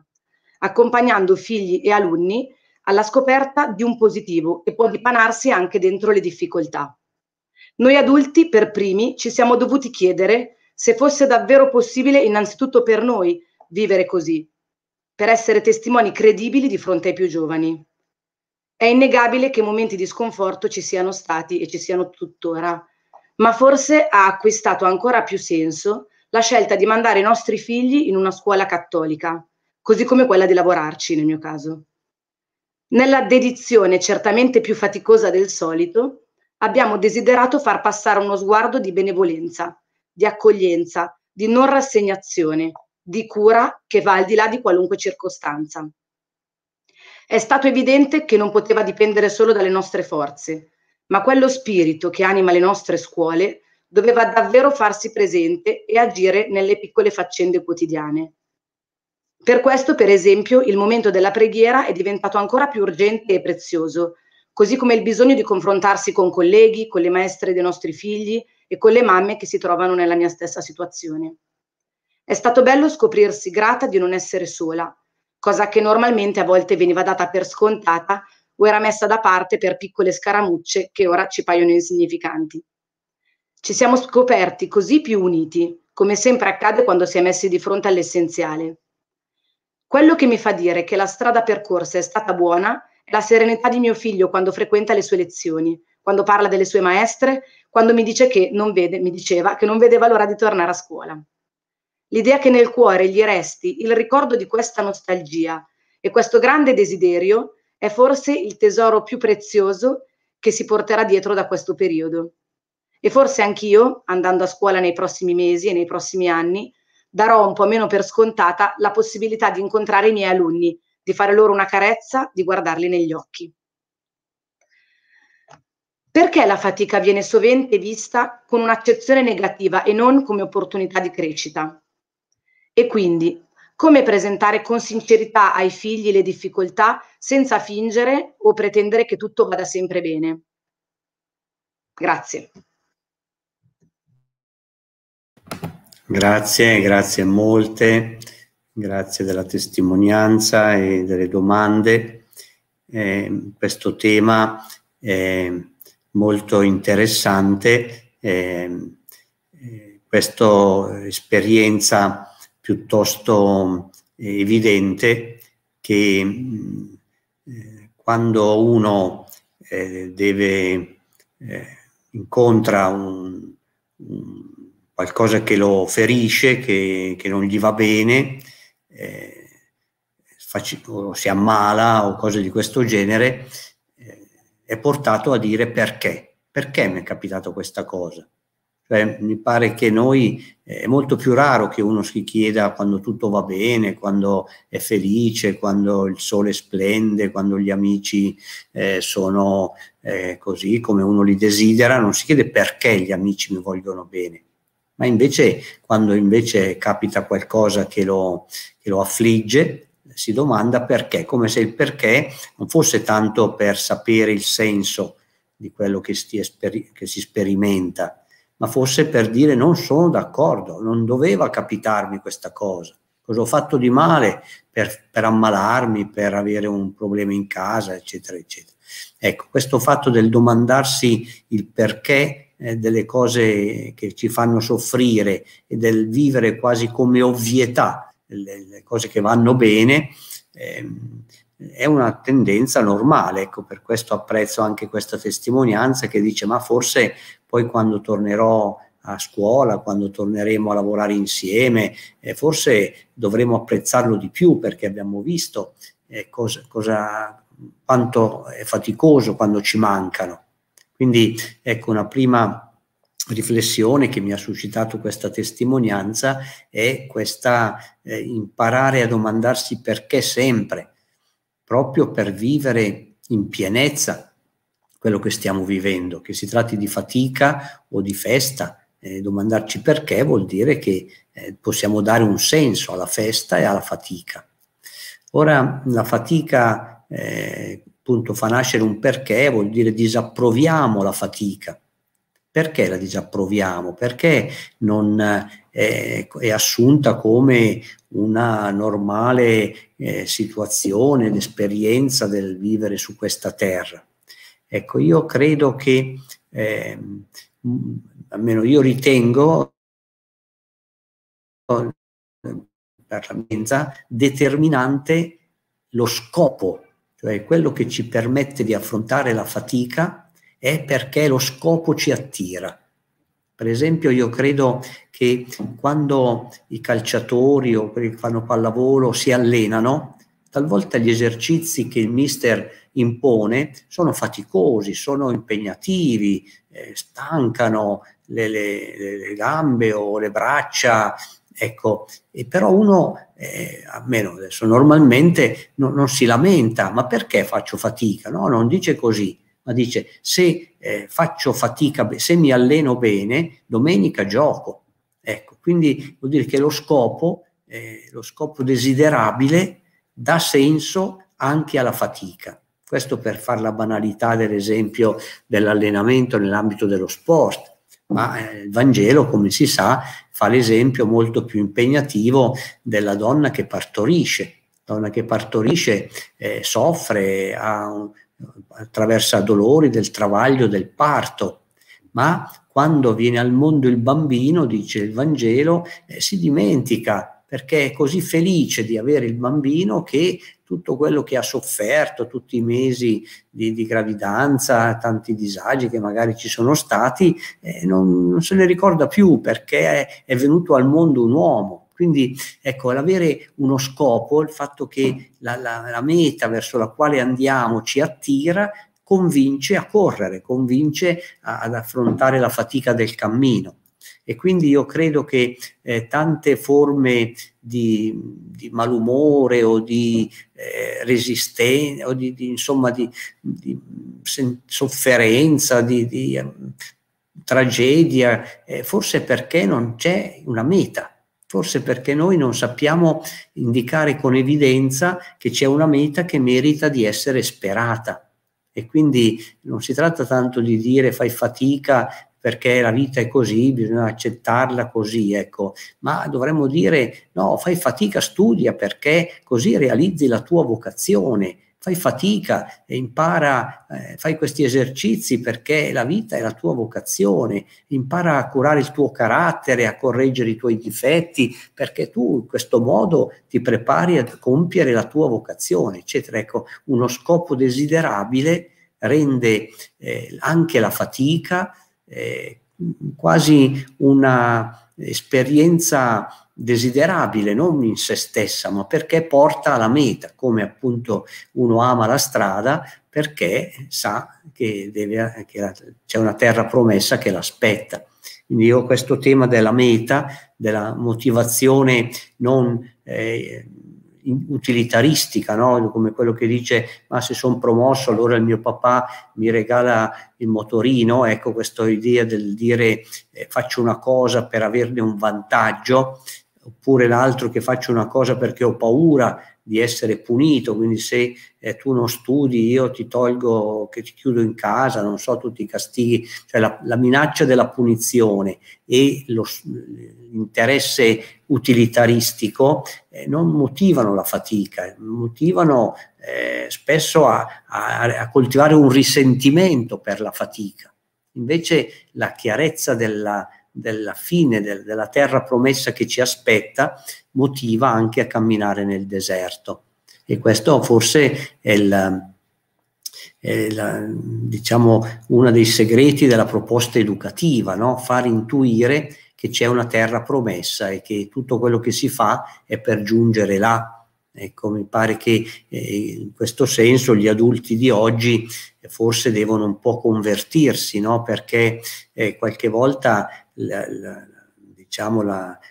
accompagnando figli e alunni alla scoperta di un positivo che può dipanarsi anche dentro le difficoltà. Noi adulti, per primi, ci siamo dovuti chiedere se fosse davvero possibile innanzitutto per noi vivere così, per essere testimoni credibili di fronte ai più giovani. È innegabile che momenti di sconforto ci siano stati e ci siano tuttora, ma forse ha acquistato ancora più senso la scelta di mandare i nostri figli in una scuola cattolica, così come quella di lavorarci nel mio caso. Nella dedizione certamente più faticosa del solito, abbiamo desiderato far passare uno sguardo di benevolenza, di accoglienza, di non rassegnazione, di cura che va al di là di qualunque circostanza. È stato evidente che non poteva dipendere solo dalle nostre forze, ma quello spirito che anima le nostre scuole doveva davvero farsi presente e agire nelle piccole faccende quotidiane. Per questo, per esempio, il momento della preghiera è diventato ancora più urgente e prezioso, così come il bisogno di confrontarsi con colleghi, con le maestre dei nostri figli e con le mamme che si trovano nella mia stessa situazione. È stato bello scoprirsi grata di non essere sola, cosa che normalmente a volte veniva data per scontata o era messa da parte per piccole scaramucce che ora ci paiono insignificanti. Ci siamo scoperti così più uniti, come sempre accade quando si è messi di fronte all'essenziale. Quello che mi fa dire che la strada percorsa è stata buona è la serenità di mio figlio quando frequenta le sue lezioni, quando parla delle sue maestre, quando mi dice che non vede, mi diceva che non vedeva l'ora di tornare a scuola l'idea che nel cuore gli resti il ricordo di questa nostalgia e questo grande desiderio è forse il tesoro più prezioso che si porterà dietro da questo periodo. E forse anch'io, andando a scuola nei prossimi mesi e nei prossimi anni, darò un po' meno per scontata la possibilità di incontrare i miei alunni, di fare loro una carezza, di guardarli negli occhi. Perché la fatica viene sovente vista con un'accezione negativa e non come opportunità di crescita? E quindi, come presentare con sincerità ai figli le difficoltà senza fingere o pretendere che tutto vada sempre bene? Grazie. Grazie, grazie molte, grazie della testimonianza e delle domande. Eh, questo tema è molto interessante, ehm, eh, questa esperienza piuttosto mm, evidente che mm, eh, quando uno eh, deve, eh, incontra un qualcosa che lo ferisce, che, che non gli va bene, o si ammala o cose di questo genere, è portato a dire perché, perché mi è capitato questa cosa eh, mi pare che noi eh, è molto più raro che uno si chieda quando tutto va bene, quando è felice, quando il sole splende, quando gli amici eh, sono eh, così come uno li desidera, non si chiede perché gli amici mi vogliono bene, ma invece quando invece capita qualcosa che lo, che lo affligge, si domanda perché, come se il perché non fosse tanto per sapere il senso di quello che si, che si sperimenta, ma fosse per dire non sono d'accordo, non doveva capitarmi questa cosa, cosa ho fatto di male per, per, ammalarmi, per avere un problema in casa, eccetera, eccetera. Ecco, questo fatto del domandarsi il perché eh, delle cose che ci fanno soffrire e del vivere quasi come ovvietà le, le cose che vanno bene, eh, è una tendenza normale, ecco, per questo apprezzo anche questa testimonianza che dice ma forse poi quando tornerò a scuola, quando torneremo a lavorare insieme, eh, forse dovremo apprezzarlo di più perché abbiamo visto eh, cosa, cosa, quanto è faticoso quando ci mancano. Quindi ecco una prima riflessione che mi ha suscitato questa testimonianza è questa eh, imparare a domandarsi perché sempre, proprio per vivere in pienezza quello che stiamo vivendo, che si tratti di fatica o di festa. Eh, domandarci perché vuol dire che eh, possiamo dare un senso alla festa e alla fatica. Ora la fatica eh, appunto fa nascere un perché, vuol dire disapproviamo la fatica. Perché la disapproviamo? Perché non eh, è assunta come una normale eh, situazione, l'esperienza del vivere su questa terra. Ecco, io credo che, eh, almeno io ritengo, per la menza, determinante lo scopo, cioè quello che ci permette di affrontare la fatica è perché lo scopo ci attira per esempio io credo che quando i calciatori o quelli che fanno pallavolo si allenano, talvolta gli esercizi che il mister impone sono faticosi, sono impegnativi, eh, stancano le, le, le, gambe o le braccia, ecco, e però uno, eh, almeno adesso normalmente, no, non si lamenta, ma perché faccio fatica? No, non dice così, ma dice se eh, faccio fatica, se mi alleno bene, domenica gioco. Ecco, quindi vuol dire che lo scopo, eh, lo scopo desiderabile dà senso anche alla fatica. Questo per fare la banalità dell'esempio dell'allenamento nell'ambito dello sport, ma eh, il Vangelo, come si sa, fa l'esempio molto più impegnativo della donna che partorisce. La donna che partorisce eh, soffre, ha un, attraversa dolori del travaglio del parto, ma quando viene al mondo il bambino, dice il Vangelo, eh, si dimentica perché è così felice di avere il bambino che tutto quello che ha sofferto, tutti i mesi di, di gravidanza, tanti disagi che magari ci sono stati, eh, non, non, se ne ricorda più perché è, è venuto al mondo un uomo. Quindi ecco, l'avere uno scopo, il fatto che la, la, la meta verso la quale andiamo ci attira, convince a correre, convince a, ad affrontare la fatica del cammino. E quindi io credo che eh, tante forme di, di, malumore o di eh, resistenza o di, di, insomma, di sofferenza, di, ehm, eh, tragedia, forse perché non c'è una meta Forse perché noi non sappiamo indicare con evidenza che c'è una meta che merita di essere sperata. E quindi non si tratta tanto di dire fai fatica perché la vita è così, bisogna accettarla così, ecco, ma dovremmo dire no, fai fatica, studia perché così realizzi la tua vocazione, fai fatica e impara, eh, fai questi esercizi perché la vita è la tua vocazione, impara a curare il tuo carattere, a correggere i tuoi difetti, perché tu in questo modo ti prepari a compiere la tua vocazione, eccetera. Ecco, uno scopo desiderabile rende eh, anche la fatica eh, quasi una esperienza desiderabile, non in se stessa, ma perché porta alla meta, come appunto uno ama la strada perché sa che, deve, che c'è una terra promessa che l'aspetta. Quindi io questo tema della meta, della motivazione non... Eh, utilitaristica, no? come quello che dice ma se sono promosso allora il mio papà mi regala il motorino, ecco questa idea del dire eh, faccio una cosa per averne un vantaggio, oppure l'altro che faccio una cosa perché ho paura di essere punito, quindi se eh, tu non studi io ti tolgo, che ti chiudo in casa, non so, tutti i castighi, cioè la, la minaccia della punizione e lo, l'interesse utilitaristico eh, non motivano la fatica, motivano eh, spesso a, a, a coltivare un risentimento per la fatica. Invece la chiarezza della, della fine del, della terra promessa che ci aspetta motiva anche a camminare nel deserto. E questo forse è, il, è la, diciamo, uno dei segreti della proposta educativa, no? far intuire che c'è una terra promessa e che tutto quello che si fa è per giungere là. Ecco, mi pare che eh, in questo senso gli adulti di oggi forse devono un po' convertirsi, no? perché eh, qualche volta la, la, diciamo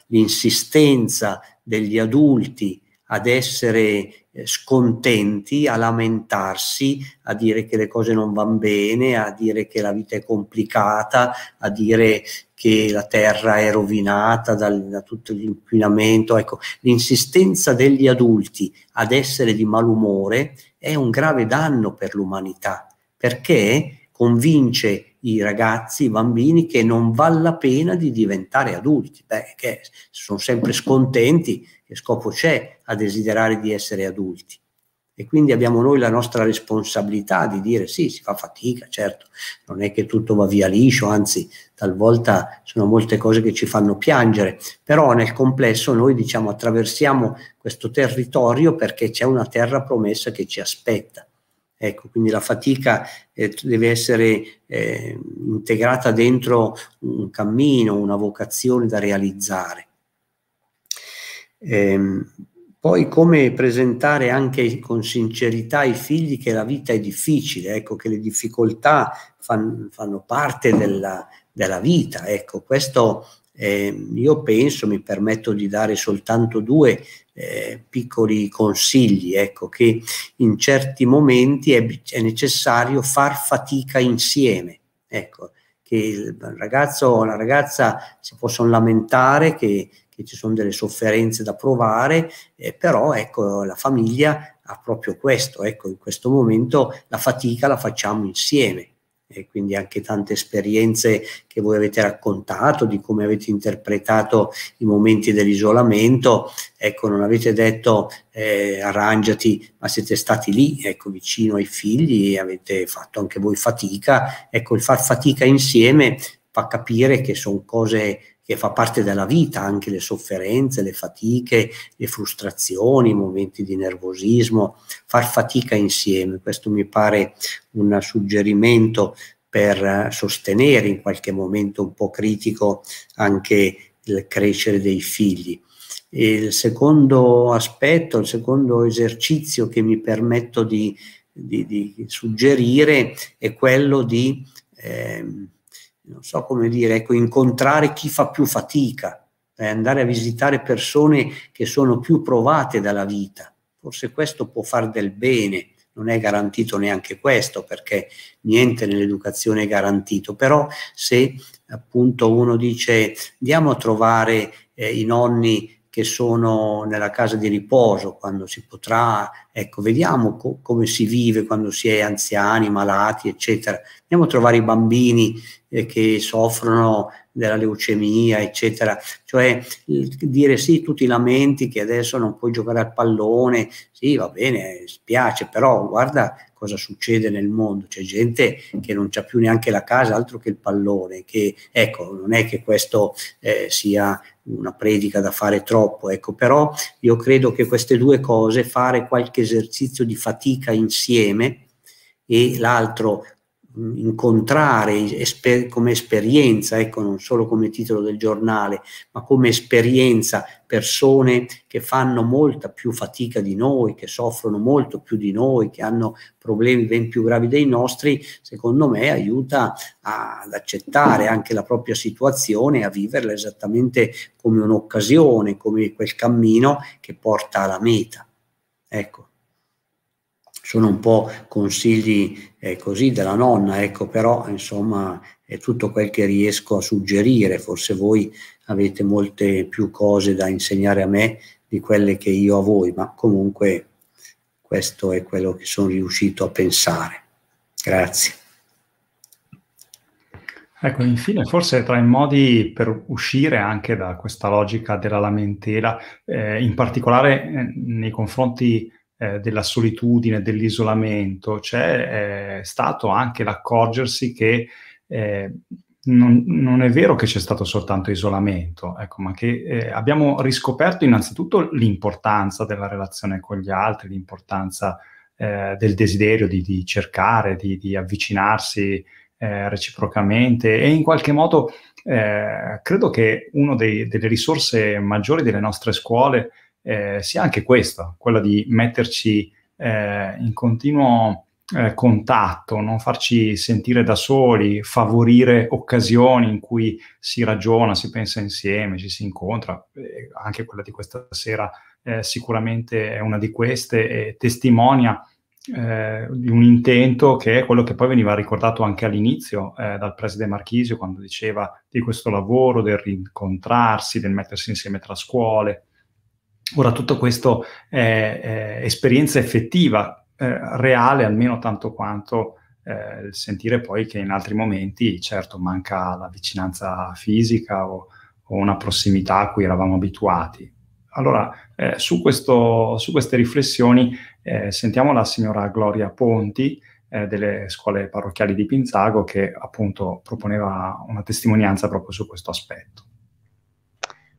l'insistenza degli adulti ad essere eh, scontenti, a lamentarsi, a dire che le cose non vanno bene, a dire che la vita è complicata, a dire che la terra è rovinata dal, da tutto l'inquinamento. Ecco, l'insistenza degli adulti ad essere di malumore è un grave danno per l'umanità perché convince i ragazzi, i bambini, che non vale la pena di diventare adulti, beh, che sono sempre scontenti, che scopo c'è a desiderare di essere adulti. E quindi abbiamo noi la nostra responsabilità di dire sì, si fa fatica, certo, non è che tutto va via liscio, anzi talvolta sono molte cose che ci fanno piangere, però nel complesso noi diciamo attraversiamo questo territorio perché c'è una terra promessa che ci aspetta Ecco, quindi la fatica eh, deve essere eh, integrata dentro un cammino, una vocazione da realizzare. Ehm, poi come presentare anche con sincerità ai figli che la vita è difficile, ecco, che le difficoltà fan, fanno parte della, della vita. Ecco, questo eh, io penso, mi permetto di dare soltanto due eh, piccoli consigli, ecco, che in certi momenti è, è necessario far fatica insieme, ecco, che il ragazzo o la ragazza si possono lamentare che, che ci sono delle sofferenze da provare, eh, però ecco, la famiglia ha proprio questo, ecco, in questo momento la fatica la facciamo insieme, e quindi anche tante esperienze che voi avete raccontato di come avete interpretato i momenti dell'isolamento, ecco non avete detto eh, arrangiati ma siete stati lì, ecco vicino ai figli e avete fatto anche voi fatica, ecco il far fatica insieme fa capire che sono cose che fa parte della vita, anche le sofferenze, le fatiche, le frustrazioni, i momenti di nervosismo, far fatica insieme. Questo mi pare un suggerimento per eh, sostenere in qualche momento un po' critico anche il crescere dei figli. il secondo aspetto, il secondo esercizio che mi permetto di, di, di suggerire è quello di... Ehm, non so come dire, ecco, incontrare chi fa più fatica, eh, andare a visitare persone che sono più provate dalla vita. Forse questo può far del bene, non è garantito neanche questo perché niente nell'educazione è garantito, però se appunto uno dice andiamo a trovare eh, i nonni che sono nella casa di riposo quando si potrà, ecco, vediamo co come si vive quando si è anziani, malati, eccetera. Andiamo a trovare i bambini eh, che soffrono della leucemia, eccetera. Cioè dire sì, tu ti lamenti che adesso non puoi giocare al pallone, sì, va bene, spiace, però guarda cosa succede nel mondo, c'è gente che non c'ha più neanche la casa, altro che il pallone, che ecco, non è che questo eh, sia una predica da fare troppo, ecco, però io credo che queste due cose, fare qualche esercizio di fatica insieme, e l'altro incontrare esper come esperienza, ecco, non solo come titolo del giornale, ma come esperienza persone che fanno molta più fatica di noi, che soffrono molto più di noi, che hanno problemi ben più gravi dei nostri, secondo me aiuta a, ad accettare anche la propria situazione e a viverla esattamente come un'occasione, come quel cammino che porta alla meta. Ecco sono un po' consigli eh, così della nonna, ecco, però insomma è tutto quel che riesco a suggerire, forse voi avete molte più cose da insegnare a me di quelle che io a voi, ma comunque questo è quello che sono riuscito a pensare. Grazie. Ecco, infine, forse tra i modi per uscire anche da questa logica della lamentela, eh, in particolare eh, nei confronti eh, della solitudine, dell'isolamento, c'è cioè, stato anche l'accorgersi che eh, non, non, è vero che c'è stato soltanto isolamento, ecco, ma che eh, abbiamo riscoperto innanzitutto l'importanza della relazione con gli altri, l'importanza eh, del desiderio di, di cercare, di, di avvicinarsi eh, reciprocamente e in qualche modo eh, credo che una delle risorse maggiori delle nostre scuole eh, sia anche questa, quella di metterci eh, in continuo eh, contatto, non farci sentire da soli, favorire occasioni in cui si ragiona, si pensa insieme, ci si incontra. Eh, anche quella di questa sera eh, sicuramente è una di queste e testimonia eh, di un intento che è quello che poi veniva ricordato anche all'inizio eh, dal preside Marchisio quando diceva di questo lavoro, del rincontrarsi, del mettersi insieme tra scuole. Ora tutto questo è, è esperienza effettiva, eh, reale almeno tanto quanto eh, sentire poi che in altri momenti certo manca la vicinanza fisica o, o una prossimità a cui eravamo abituati. Allora, eh, su, questo, su, queste riflessioni eh, sentiamo la signora Gloria Ponti eh, delle scuole parrocchiali di Pinzago che appunto proponeva una testimonianza proprio su questo aspetto.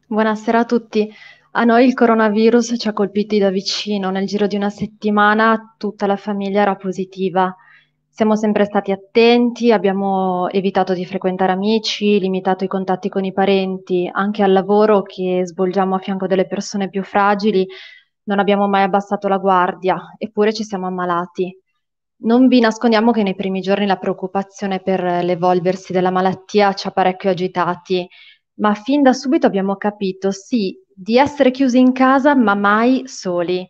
Buonasera a tutti. A noi il coronavirus ci ha colpiti da vicino, nel giro di una settimana tutta la famiglia era positiva. Siamo sempre stati attenti, abbiamo evitato di frequentare amici, limitato i contatti con i parenti, anche al lavoro che svolgiamo a fianco delle persone più fragili, non abbiamo mai abbassato la guardia, eppure ci siamo ammalati. Non vi nascondiamo che nei primi giorni la preoccupazione per l'evolversi della malattia ci ha parecchio agitati ma fin da subito abbiamo capito, sì, di essere chiusi in casa, ma mai soli.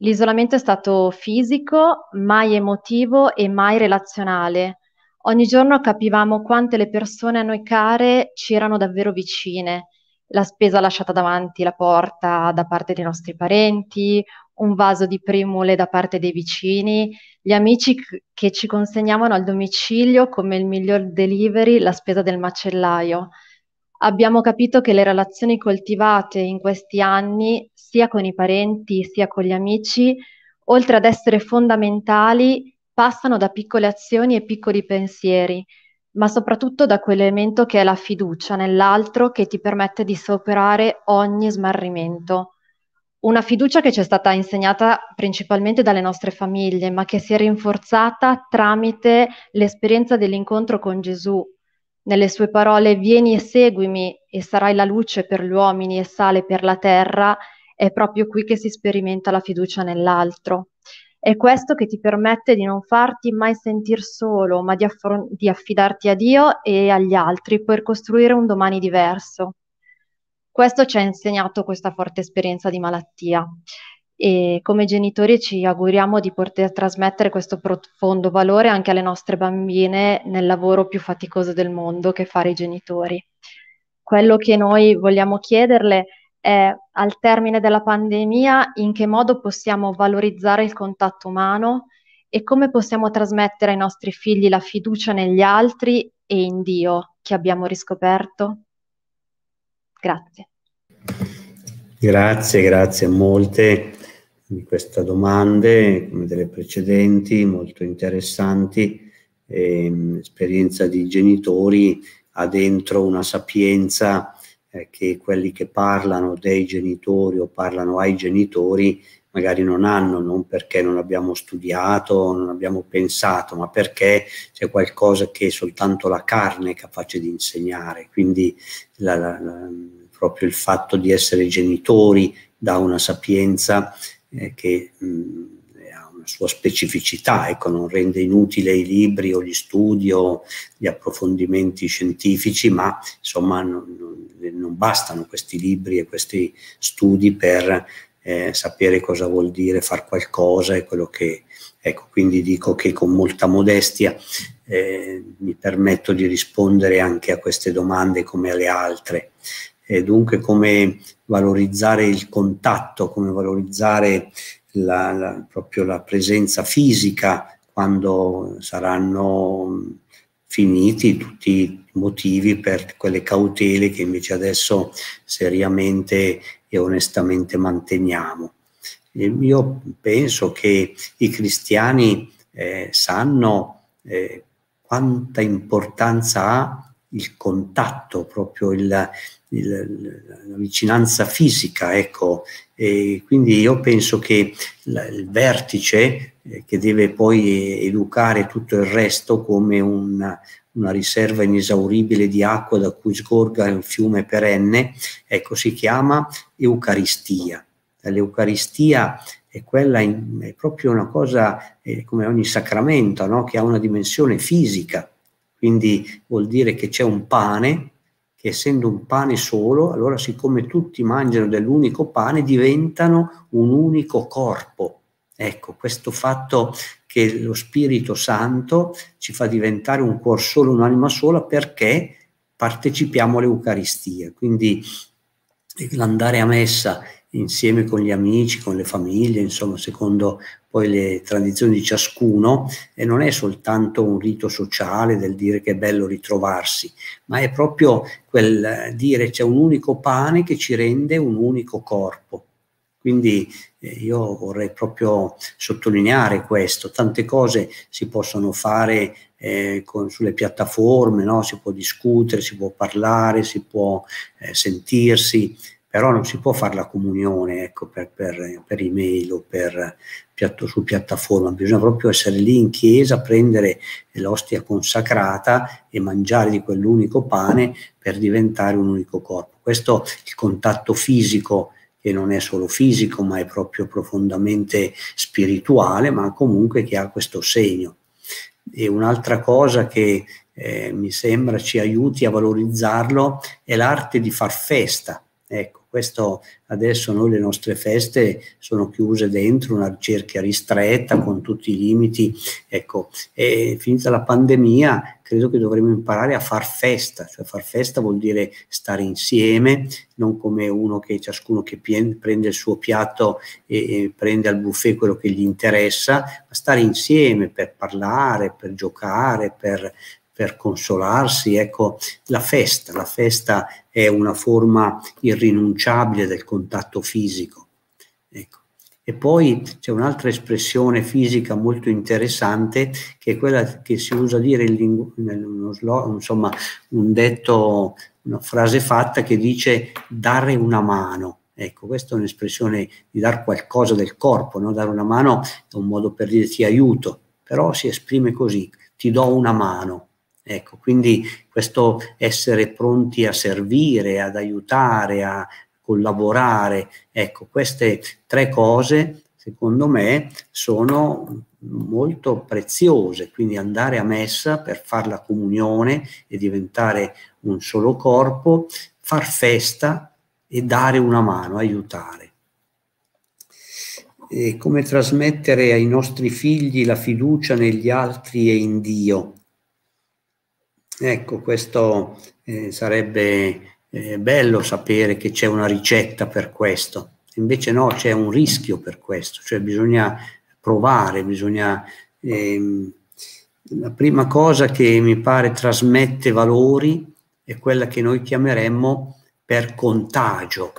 L'isolamento è stato fisico, mai emotivo e mai relazionale. Ogni giorno capivamo quante le persone a noi care ci erano davvero vicine. La spesa lasciata davanti la porta da parte dei nostri parenti, un vaso di primule da parte dei vicini, gli amici che ci consegnavano al domicilio come il miglior delivery la spesa del macellaio abbiamo capito che le relazioni coltivate in questi anni, sia con i parenti sia con gli amici, oltre ad essere fondamentali, passano da piccole azioni e piccoli pensieri, ma soprattutto da quell'elemento che è la fiducia nell'altro che ti permette di superare ogni smarrimento. Una fiducia che ci è stata insegnata principalmente dalle nostre famiglie, ma che si è rinforzata tramite l'esperienza dell'incontro con Gesù, nelle sue parole vieni e seguimi e sarai la luce per gli uomini e sale per la terra, è proprio qui che si sperimenta la fiducia nell'altro. È questo che ti permette di non farti mai sentir solo, ma di, affron- di affidarti a Dio e agli altri per costruire un domani diverso. Questo ci ha insegnato questa forte esperienza di malattia e come genitori ci auguriamo di poter trasmettere questo profondo valore anche alle nostre bambine nel lavoro più faticoso del mondo che fare i genitori. Quello che noi vogliamo chiederle è al termine della pandemia in che modo possiamo valorizzare il contatto umano e come possiamo trasmettere ai nostri figli la fiducia negli altri e in Dio che abbiamo riscoperto. Grazie. Grazie, grazie. Molte di queste domande, come delle precedenti, molto interessanti. Eh, esperienza di genitori ha dentro una sapienza eh, che quelli che parlano dei genitori o parlano ai genitori magari non hanno, non perché non abbiamo studiato, non abbiamo pensato, ma perché c'è qualcosa che soltanto la carne è capace di insegnare. Quindi la, la, la, proprio il fatto di essere genitori dà una sapienza che mh, mm, ha una sua specificità, ecco, non rende inutile i libri o gli studi o gli approfondimenti scientifici, ma insomma non, non, non bastano questi libri e questi studi per eh, sapere cosa vuol dire far qualcosa e quello che... Ecco, quindi dico che con molta modestia eh, mi permetto di rispondere anche a queste domande come alle altre e dunque come valorizzare il contatto, come valorizzare la, la, proprio la presenza fisica quando saranno mm, finiti tutti i motivi per quelle cautele che invece adesso seriamente e onestamente manteniamo. Io penso che i cristiani eh, sanno eh, quanta importanza ha il contatto, proprio il, il, la vicinanza fisica, ecco. E quindi io penso che la, il vertice eh, che deve poi eh, educare tutto il resto come una, una riserva inesauribile di acqua da cui sgorga un fiume perenne, ecco, si chiama Eucaristia. L'Eucaristia è, quella in, è proprio una cosa eh, come ogni sacramento, no? che ha una dimensione fisica, quindi vuol dire che c'è un pane che essendo un pane solo, allora siccome tutti mangiano dell'unico pane, diventano un unico corpo. Ecco, questo fatto che lo Spirito Santo ci fa diventare un cuor solo, un'anima sola, perché partecipiamo all'Eucaristia. Quindi l'andare a messa insieme con gli amici, con le famiglie, insomma, secondo poi le tradizioni di ciascuno, e non è soltanto un rito sociale del dire che è bello ritrovarsi, ma è proprio quel dire c'è un unico pane che ci rende un unico corpo. Quindi eh, io vorrei proprio sottolineare questo, tante cose si possono fare eh, con, sulle piattaforme, no? si può discutere, si può parlare, si può eh, sentirsi, però non si può fare la comunione ecco, per, per, per, email o per, su piattaforma, bisogna proprio essere lì in chiesa, prendere l'ostia consacrata e mangiare di quell'unico pane per diventare un unico corpo. Questo è il contatto fisico che non è solo fisico ma è proprio profondamente spirituale, ma comunque che ha questo segno. E un'altra cosa che eh, mi sembra ci aiuti a valorizzarlo è l'arte di far festa. Ecco, questo adesso noi le nostre feste sono chiuse dentro una cerchia ristretta con tutti i limiti. Ecco, e finita la pandemia, credo che dovremmo imparare a far festa, cioè far festa vuol dire stare insieme, non come uno che ciascuno che prende il suo piatto e, e prende al buffet quello che gli interessa, ma stare insieme per parlare, per giocare, per per consolarsi, ecco, la festa, la festa è una forma irrinunciabile del contatto fisico. Ecco. E poi c'è un'altra espressione fisica molto interessante che è quella che si usa dire in lingu- slogan, insomma, un detto, una frase fatta che dice dare una mano. Ecco, questa è un'espressione di dar qualcosa del corpo, no? dare una mano è un modo per dire ti aiuto, però si esprime così, ti do una mano. Ecco, quindi questo essere pronti a servire, ad aiutare, a collaborare, ecco, queste tre cose secondo me sono molto preziose, quindi andare a messa per fare la comunione e diventare un solo corpo, far festa e dare una mano, aiutare. E come trasmettere ai nostri figli la fiducia negli altri e in Dio? Ecco, questo eh, sarebbe eh, bello sapere che c'è una ricetta per questo, invece no, c'è un rischio per questo, cioè bisogna provare, bisogna... Ehm, la prima cosa che mi pare trasmette valori è quella che noi chiameremmo per contagio,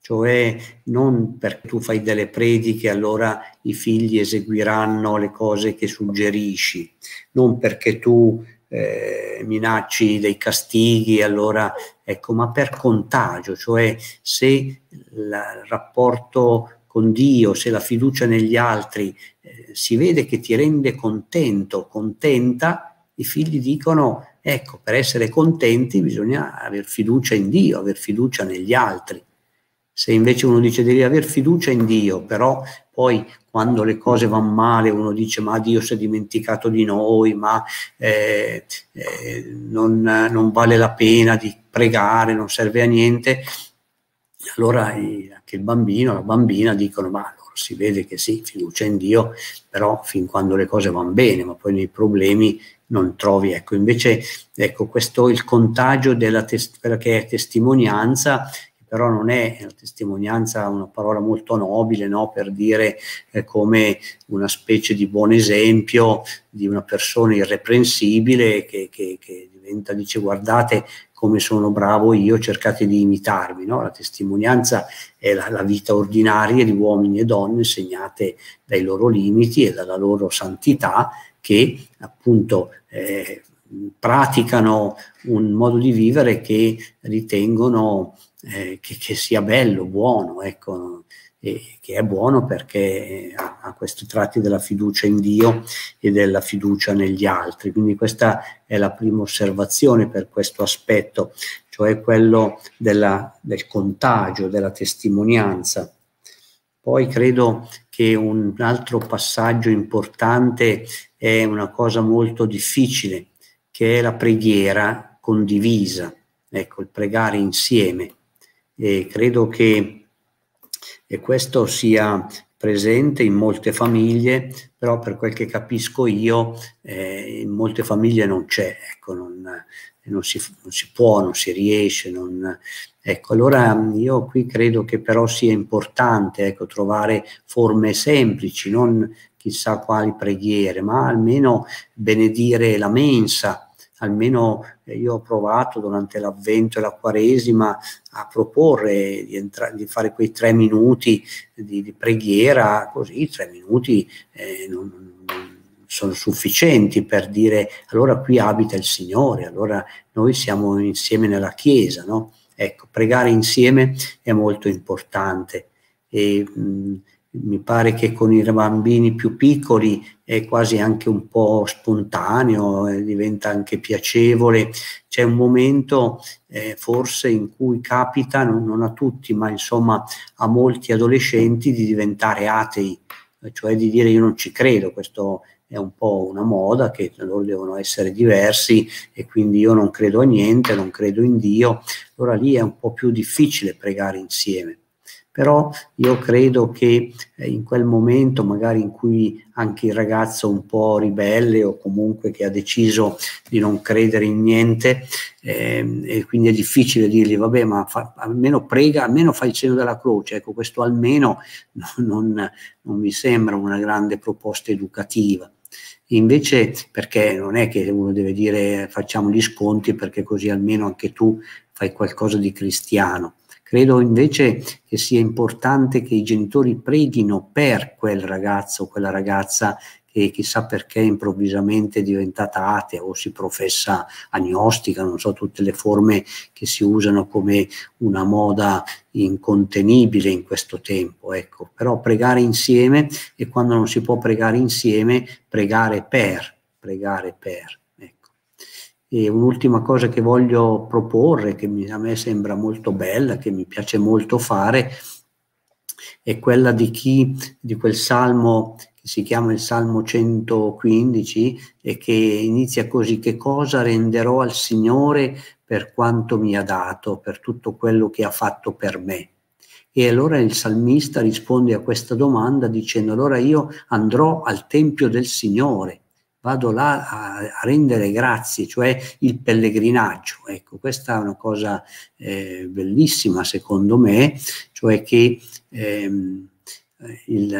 cioè non perché tu fai delle prediche allora i figli eseguiranno le cose che suggerisci, non perché tu eh, minacci dei castighi, allora ecco, ma per contagio, cioè se il rapporto con Dio, se la fiducia negli altri eh, si vede che ti rende contento, contenta, i figli dicono ecco, per essere contenti bisogna avere fiducia in Dio, avere fiducia negli altri. Se invece uno dice devi avere fiducia in Dio, però poi quando le cose vanno male uno dice ma Dio si è dimenticato di noi, ma eh, eh, non, non, vale la pena di pregare, non serve a niente, allora eh, anche il bambino, la bambina dicono ma allora si vede che sì, fiducia in Dio, però fin quando le cose vanno bene, ma poi nei problemi non trovi. Ecco, invece ecco, questo il contagio della tes- quella che è testimonianza però non è la testimonianza una parola molto nobile no? per dire eh, come una specie di buon esempio di una persona irreprensibile che, che, che diventa, dice guardate come sono bravo io, cercate di imitarmi. No? La testimonianza è la, la, vita ordinaria di uomini e donne segnate dai loro limiti e dalla loro santità che appunto eh, praticano un modo di vivere che ritengono eh, che, che, sia bello, buono, ecco, che è buono perché eh, ha, ha, questi tratti della fiducia in Dio e della fiducia negli altri. Quindi questa è la prima osservazione per questo aspetto, cioè quello della, del contagio, della testimonianza. Poi credo che un altro passaggio importante è una cosa molto difficile, che è la preghiera condivisa, ecco, il pregare insieme e credo che questo sia presente in molte famiglie, però per quel che capisco io eh, in molte famiglie non c'è, ecco, non, non, si, non, si, può, non si riesce. Non, ecco, allora io qui credo che però sia importante ecco, trovare forme semplici, non chissà quali preghiere, ma almeno benedire la mensa, almeno eh, io ho provato durante l'avvento e la quaresima a proporre di, entra- di fare quei tre minuti di, di preghiera, così tre minuti eh, non, non sono sufficienti per dire allora qui abita il Signore, allora noi siamo insieme nella Chiesa, no? Ecco, pregare insieme è molto importante. E, mh, mi pare che con i bambini più piccoli è quasi anche un po' spontaneo, eh, diventa anche piacevole. C'è un momento eh, forse in cui capita, non, non, a tutti, ma insomma a molti adolescenti di diventare atei, eh, cioè di dire io non ci credo, questo è un po' una moda che loro devono essere diversi e quindi io non credo a niente, non credo in Dio. Allora lì è un po' più difficile pregare insieme però io credo che eh, in quel momento magari in cui anche il ragazzo un po' ribelle o comunque che ha deciso di non credere in niente eh, e quindi è difficile dirgli vabbè ma fa, almeno prega, almeno fai il segno della croce, ecco questo almeno non, non, non mi sembra una grande proposta educativa invece perché non è che uno deve dire facciamo gli sconti perché così almeno anche tu fai qualcosa di cristiano. Credo invece che sia importante che i genitori preghino per quel ragazzo o quella ragazza che chissà perché improvvisamente è diventata atea o si professa agnostica, non so, tutte le forme che si usano come una moda incontenibile in questo tempo, ecco. Però pregare insieme e quando non si può pregare insieme, pregare per, pregare per. E un'ultima cosa che voglio proporre, che a me sembra molto bella, che mi piace molto fare, è quella di chi, di quel salmo che si chiama il Salmo 115 e che inizia così, che cosa renderò al Signore per quanto mi ha dato, per tutto quello che ha fatto per me. E allora il salmista risponde a questa domanda dicendo allora io andrò al Tempio del Signore vado là a, a rendere grazie, cioè il pellegrinaggio. Ecco, questa è una cosa eh, bellissima secondo me, cioè che ehm, il,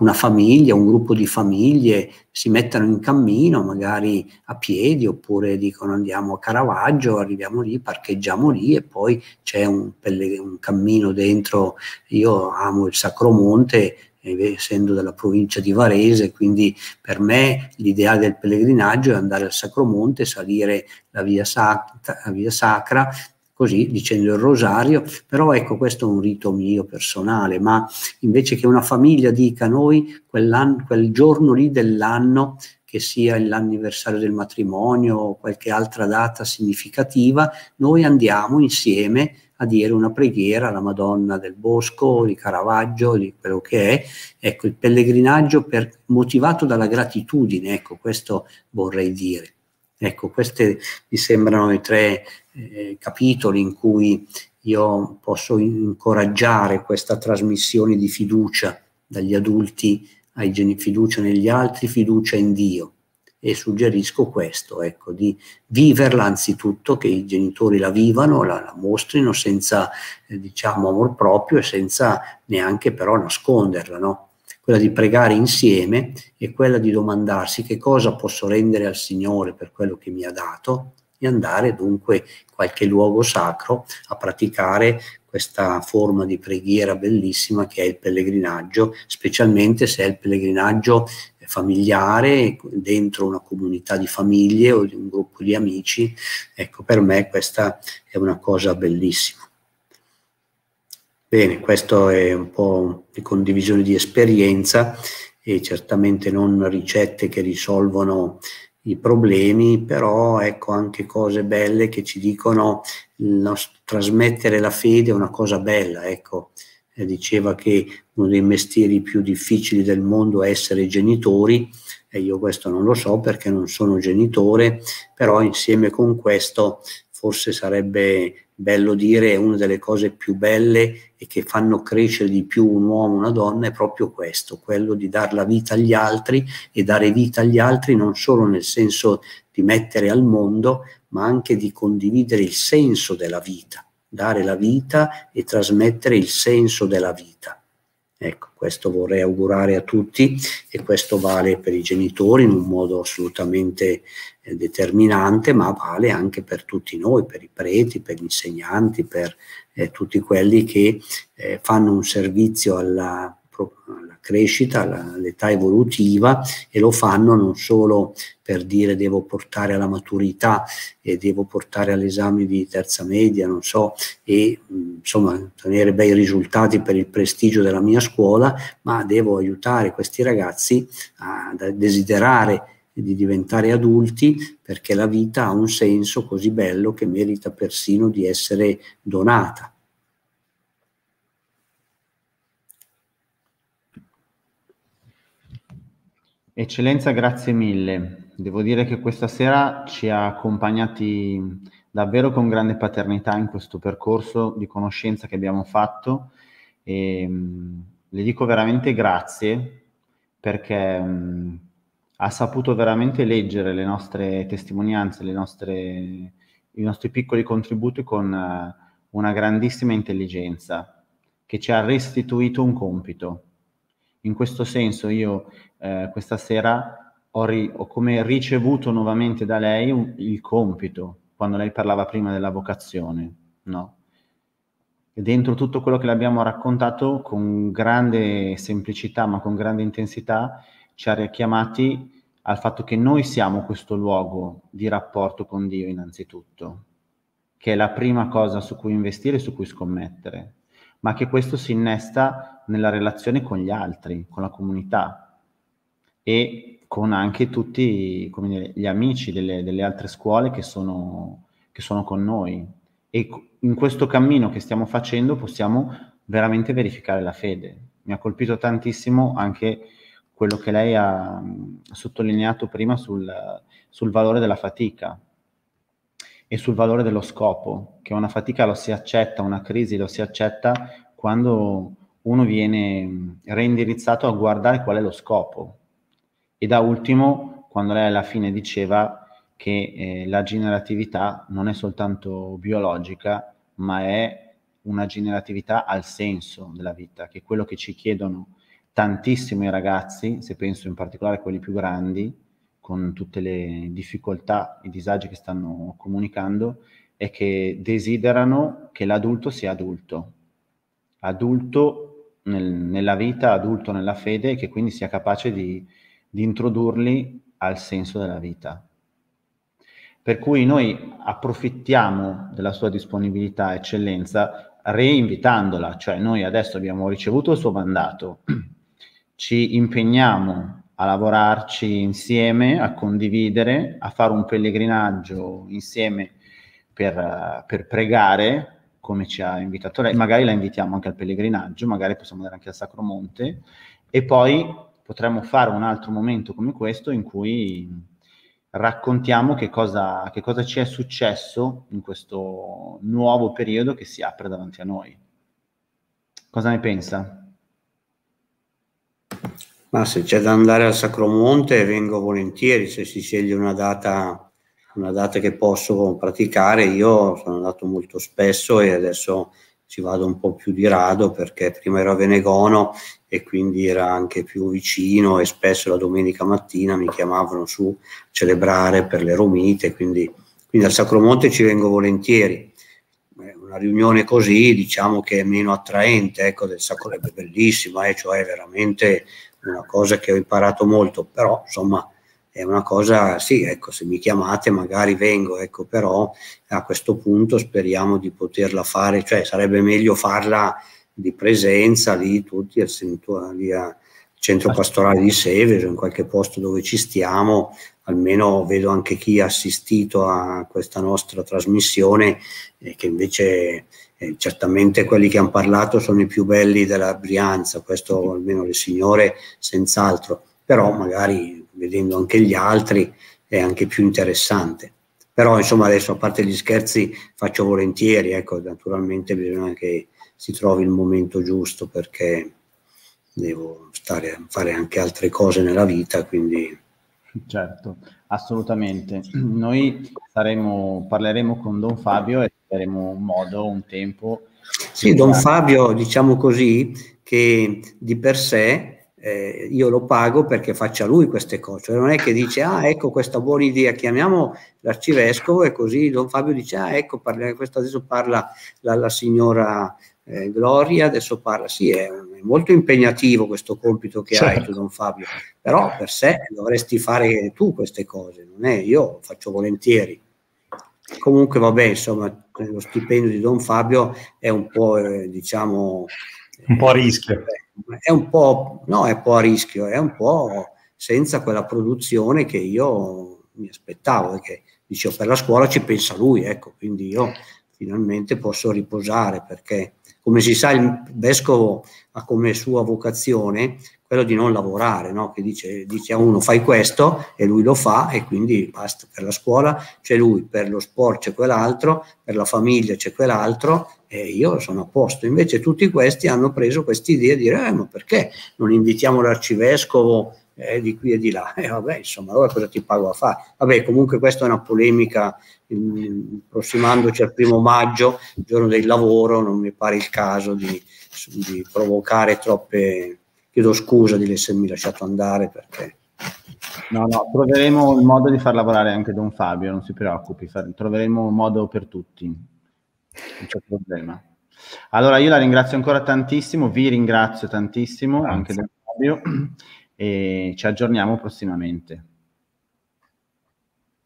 una famiglia, un gruppo di famiglie si mettono in cammino, magari a piedi, oppure dicono andiamo a Caravaggio, arriviamo lì, parcheggiamo lì e poi c'è un, un, cammino dentro. Io amo il Sacromonte eh, essendo della provincia di Varese, quindi per me l'ideale del pellegrinaggio è andare al Sacro Monte, salire la via, Sacra, la via Sacra così dicendo il rosario, però ecco questo è un rito mio personale, ma invece che una famiglia dica noi quel giorno lì dell'anno che sia l'anniversario del matrimonio o qualche altra data significativa, noi andiamo insieme a dire una preghiera alla Madonna del Bosco, di Caravaggio, di quello che è. Ecco, il pellegrinaggio per, motivato dalla gratitudine, ecco, questo vorrei dire. Ecco, questi mi sembrano i tre eh, capitoli in cui io posso incoraggiare questa trasmissione di fiducia dagli adulti ai genitori, fiducia negli altri, fiducia in Dio e suggerisco questo, ecco, di viverla anzitutto, che i genitori la vivano, la, la mostrino senza, eh, diciamo, amor proprio e senza neanche però nasconderla, no? quella di pregare insieme e quella di domandarsi che cosa posso rendere al Signore per quello che mi ha dato e andare dunque in qualche luogo sacro a praticare questa forma di preghiera bellissima che è il pellegrinaggio, specialmente se è il pellegrinaggio familiare, dentro una comunità di famiglie o di un gruppo di amici, ecco per me questa è una cosa bellissima. Bene, questo è un po' di condivisione di esperienza e certamente non ricette che risolvono i problemi, però ecco anche cose belle che ci dicono il nostro, trasmettere la fede è una cosa bella, ecco, eh, diceva che uno dei mestieri più difficili del mondo è essere genitori, e io questo non lo so perché non sono genitore, però insieme con questo forse sarebbe bello dire è una delle cose più belle e che fanno crescere di più un uomo, una donna, è proprio questo, quello di dare la vita agli altri e dare vita agli altri non solo nel senso di mettere al mondo, ma anche di condividere il senso della vita dare la vita e trasmettere il senso della vita. Ecco, questo vorrei augurare a tutti e questo vale per i genitori in un modo assolutamente eh, determinante, ma vale anche per tutti noi, per i preti, per gli insegnanti, per eh, tutti quelli che eh, fanno un servizio alla, alla crescita, all'età evolutiva e lo fanno non solo per dire devo portare alla maturità e devo portare all'esame di terza media, non so, e insomma ottenere bei risultati per il prestigio della mia scuola, ma devo aiutare questi ragazzi a desiderare di diventare adulti perché la vita ha un senso così bello che merita persino di essere donata Eccellenza, grazie mille. Devo dire che questa sera ci ha accompagnati davvero con grande paternità in questo percorso di conoscenza che abbiamo fatto e ehm, le dico veramente grazie perché mh, ha saputo veramente leggere le nostre testimonianze, le nostre, i nostri piccoli contributi con uh, una grandissima intelligenza che ci ha restituito un compito. In questo senso io eh, questa sera ho, ri- ho, come ricevuto nuovamente da lei un- il compito, quando lei parlava prima della vocazione, no? E dentro tutto quello che le abbiamo raccontato, con grande semplicità ma con grande intensità, ci ha richiamati al fatto che noi siamo questo luogo di rapporto con Dio innanzitutto, che è la prima cosa su cui investire, su cui scommettere, ma che questo si innesta nella relazione con gli altri, con la comunità, e con anche tutti dire, gli amici delle, delle, altre scuole che sono, che sono con noi. E in questo cammino che stiamo facendo possiamo veramente verificare la fede. Mi ha colpito tantissimo anche quello che lei ha mm, sottolineato prima sul, sul, valore della fatica e sul valore dello scopo, che una fatica lo si accetta, una crisi lo si accetta quando uno viene mm, reindirizzato a guardare qual è lo scopo. E da ultimo, quando lei alla fine diceva che eh, la generatività non è soltanto biologica, ma è una generatività al senso della vita, che è quello che ci chiedono tantissimi ragazzi, se penso in particolare a quelli più grandi, con tutte le difficoltà e disagi che stanno comunicando, è che desiderano che l'adulto sia adulto, adulto nel, nella vita, adulto nella fede, e che quindi sia capace di di introdurli al senso della vita. Per cui noi approfittiamo della sua disponibilità, eccellenza, reinvitandola, cioè noi adesso abbiamo ricevuto il suo mandato, ci impegniamo a lavorarci insieme, a condividere, a fare un pellegrinaggio insieme per, per pregare, come ci ha invitato lei, magari la invitiamo anche al pellegrinaggio, magari possiamo andare anche al Sacromonte, e poi potremmo fare un altro momento come questo in cui raccontiamo che cosa, che cosa ci è successo in questo nuovo periodo che si apre davanti a noi. Cosa ne pensa? Ma se c'è da andare al Sacromonte vengo volentieri, se si sceglie una data, una data che posso praticare, io sono andato molto spesso e adesso ci vado un po' più di rado perché prima ero a Venegono e quindi era anche più vicino e spesso la domenica mattina mi chiamavano su celebrare per le Romite, quindi, quindi al Sacromonte ci vengo volentieri. Eh, una riunione così diciamo che è meno attraente, ecco, del Sacromonte è bellissima, eh, cioè è veramente una cosa che ho imparato molto, però insomma è una cosa, sì, ecco, se mi chiamate magari vengo, ecco, però a questo punto speriamo di poterla fare, cioè sarebbe meglio farla di presenza lì tutti al centro pastorale di Seveso, in qualche posto dove ci stiamo, almeno vedo anche chi ha assistito a questa nostra trasmissione, eh, che invece eh, certamente quelli che hanno parlato sono i più belli della Brianza, questo almeno le signore senz'altro, però magari vedendo anche gli altri è anche più interessante. Però insomma adesso a parte gli scherzi faccio volentieri, ecco, naturalmente bisogna che si trovi il momento giusto perché devo stare a fare anche altre cose nella vita, quindi... Certo, assolutamente. Noi saremo, parleremo con Don Fabio e daremo un modo, un tempo. Sì, Don Fabio, diciamo così, che di per sé eh, io lo pago perché faccia lui queste cose, cioè non è che dice ah ecco questa buona idea, chiamiamo l'arcivescovo e così Don Fabio dice ah ecco parla, adesso parla la, la signora eh, Gloria, adesso parla, sì è, è, molto impegnativo questo compito che certo. hai tu certo. Don Fabio, però per sé dovresti fare tu queste cose, non è io faccio volentieri. Comunque vabbè, insomma, lo stipendio di Don Fabio è un po', eh, diciamo... Un po' a eh, rischio. Beh, è un po', no, è un po' a rischio, è un po' senza quella produzione che io mi aspettavo, perché dicevo oh, per la scuola ci pensa lui, ecco, quindi io finalmente posso riposare perché come si sa il vescovo ha come sua vocazione quello di non lavorare, no? che dice, dice, a uno fai questo e lui lo fa e quindi basta, per la scuola c'è lui, per lo sport c'è quell'altro, per la famiglia c'è quell'altro e io sono a posto. Invece tutti questi hanno preso quest'idea di dire eh, ma perché non invitiamo l'arcivescovo eh, di qui e di là? E eh, vabbè, insomma, allora cosa ti pago a fare? Vabbè, comunque questa è una polemica, mm, approssimandoci al primo maggio, giorno del lavoro, non mi pare il caso di, di provocare troppe chiedo scusa di essermi lasciato andare perché... No, no, troveremo il modo di far lavorare anche Don Fabio, non si preoccupi, troveremo un modo per tutti, non c'è problema. Allora io la ringrazio ancora tantissimo, vi ringrazio tantissimo Grazie. anche Don Fabio e ci aggiorniamo prossimamente.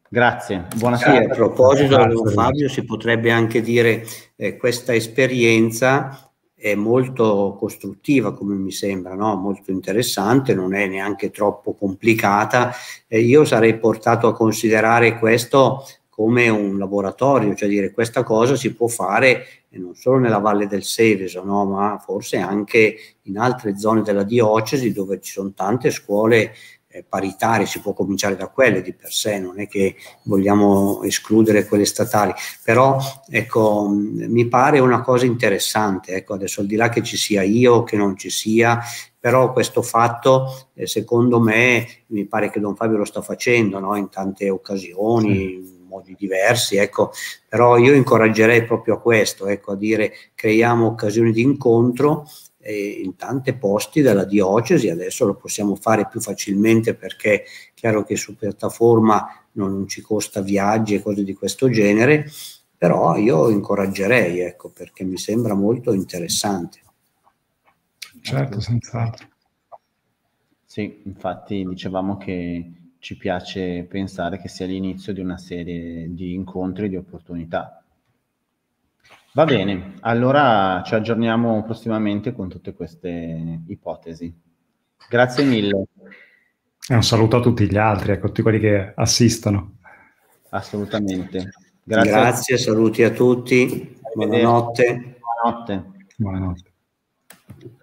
Grazie, buonasera. Sì, a proposito, Fabio, si potrebbe anche dire eh, questa esperienza è molto costruttiva come mi sembra, no? molto interessante, non è neanche troppo complicata. Eh, io sarei portato a considerare questo come un laboratorio, cioè dire questa cosa si può fare non solo nella Valle del Seveso, no? ma forse anche in altre zone della diocesi dove ci sono tante scuole eh, paritarie, si può cominciare da quelle di per sé, non è che vogliamo escludere quelle statali, però ecco, mm, mi pare una cosa interessante, ecco, adesso al di là che ci sia io, che non ci sia, però questo fatto eh, secondo me mi pare che Don Fabio lo sta facendo no? in tante occasioni. Mm modi diversi, ecco, però io incoraggerei proprio a questo, ecco, a dire creiamo occasioni di incontro eh, in tanti posti della diocesi, adesso lo possiamo fare più facilmente perché è chiaro che su piattaforma non, ci costa viaggi e cose di questo genere, però io incoraggerei, ecco, perché mi sembra molto interessante. Certo, senz'altro. Sì, infatti dicevamo che ci piace pensare che sia l'inizio di una serie di incontri, e di opportunità, Va bene, allora ci aggiorniamo prossimamente con tutte queste ipotesi. Grazie mille. E un saluto a tutti gli altri, a ecco, tutti quelli che assistono. Assolutamente. Grazie, Grazie saluti a tutti. Buonanotte. Buonanotte. Buonanotte.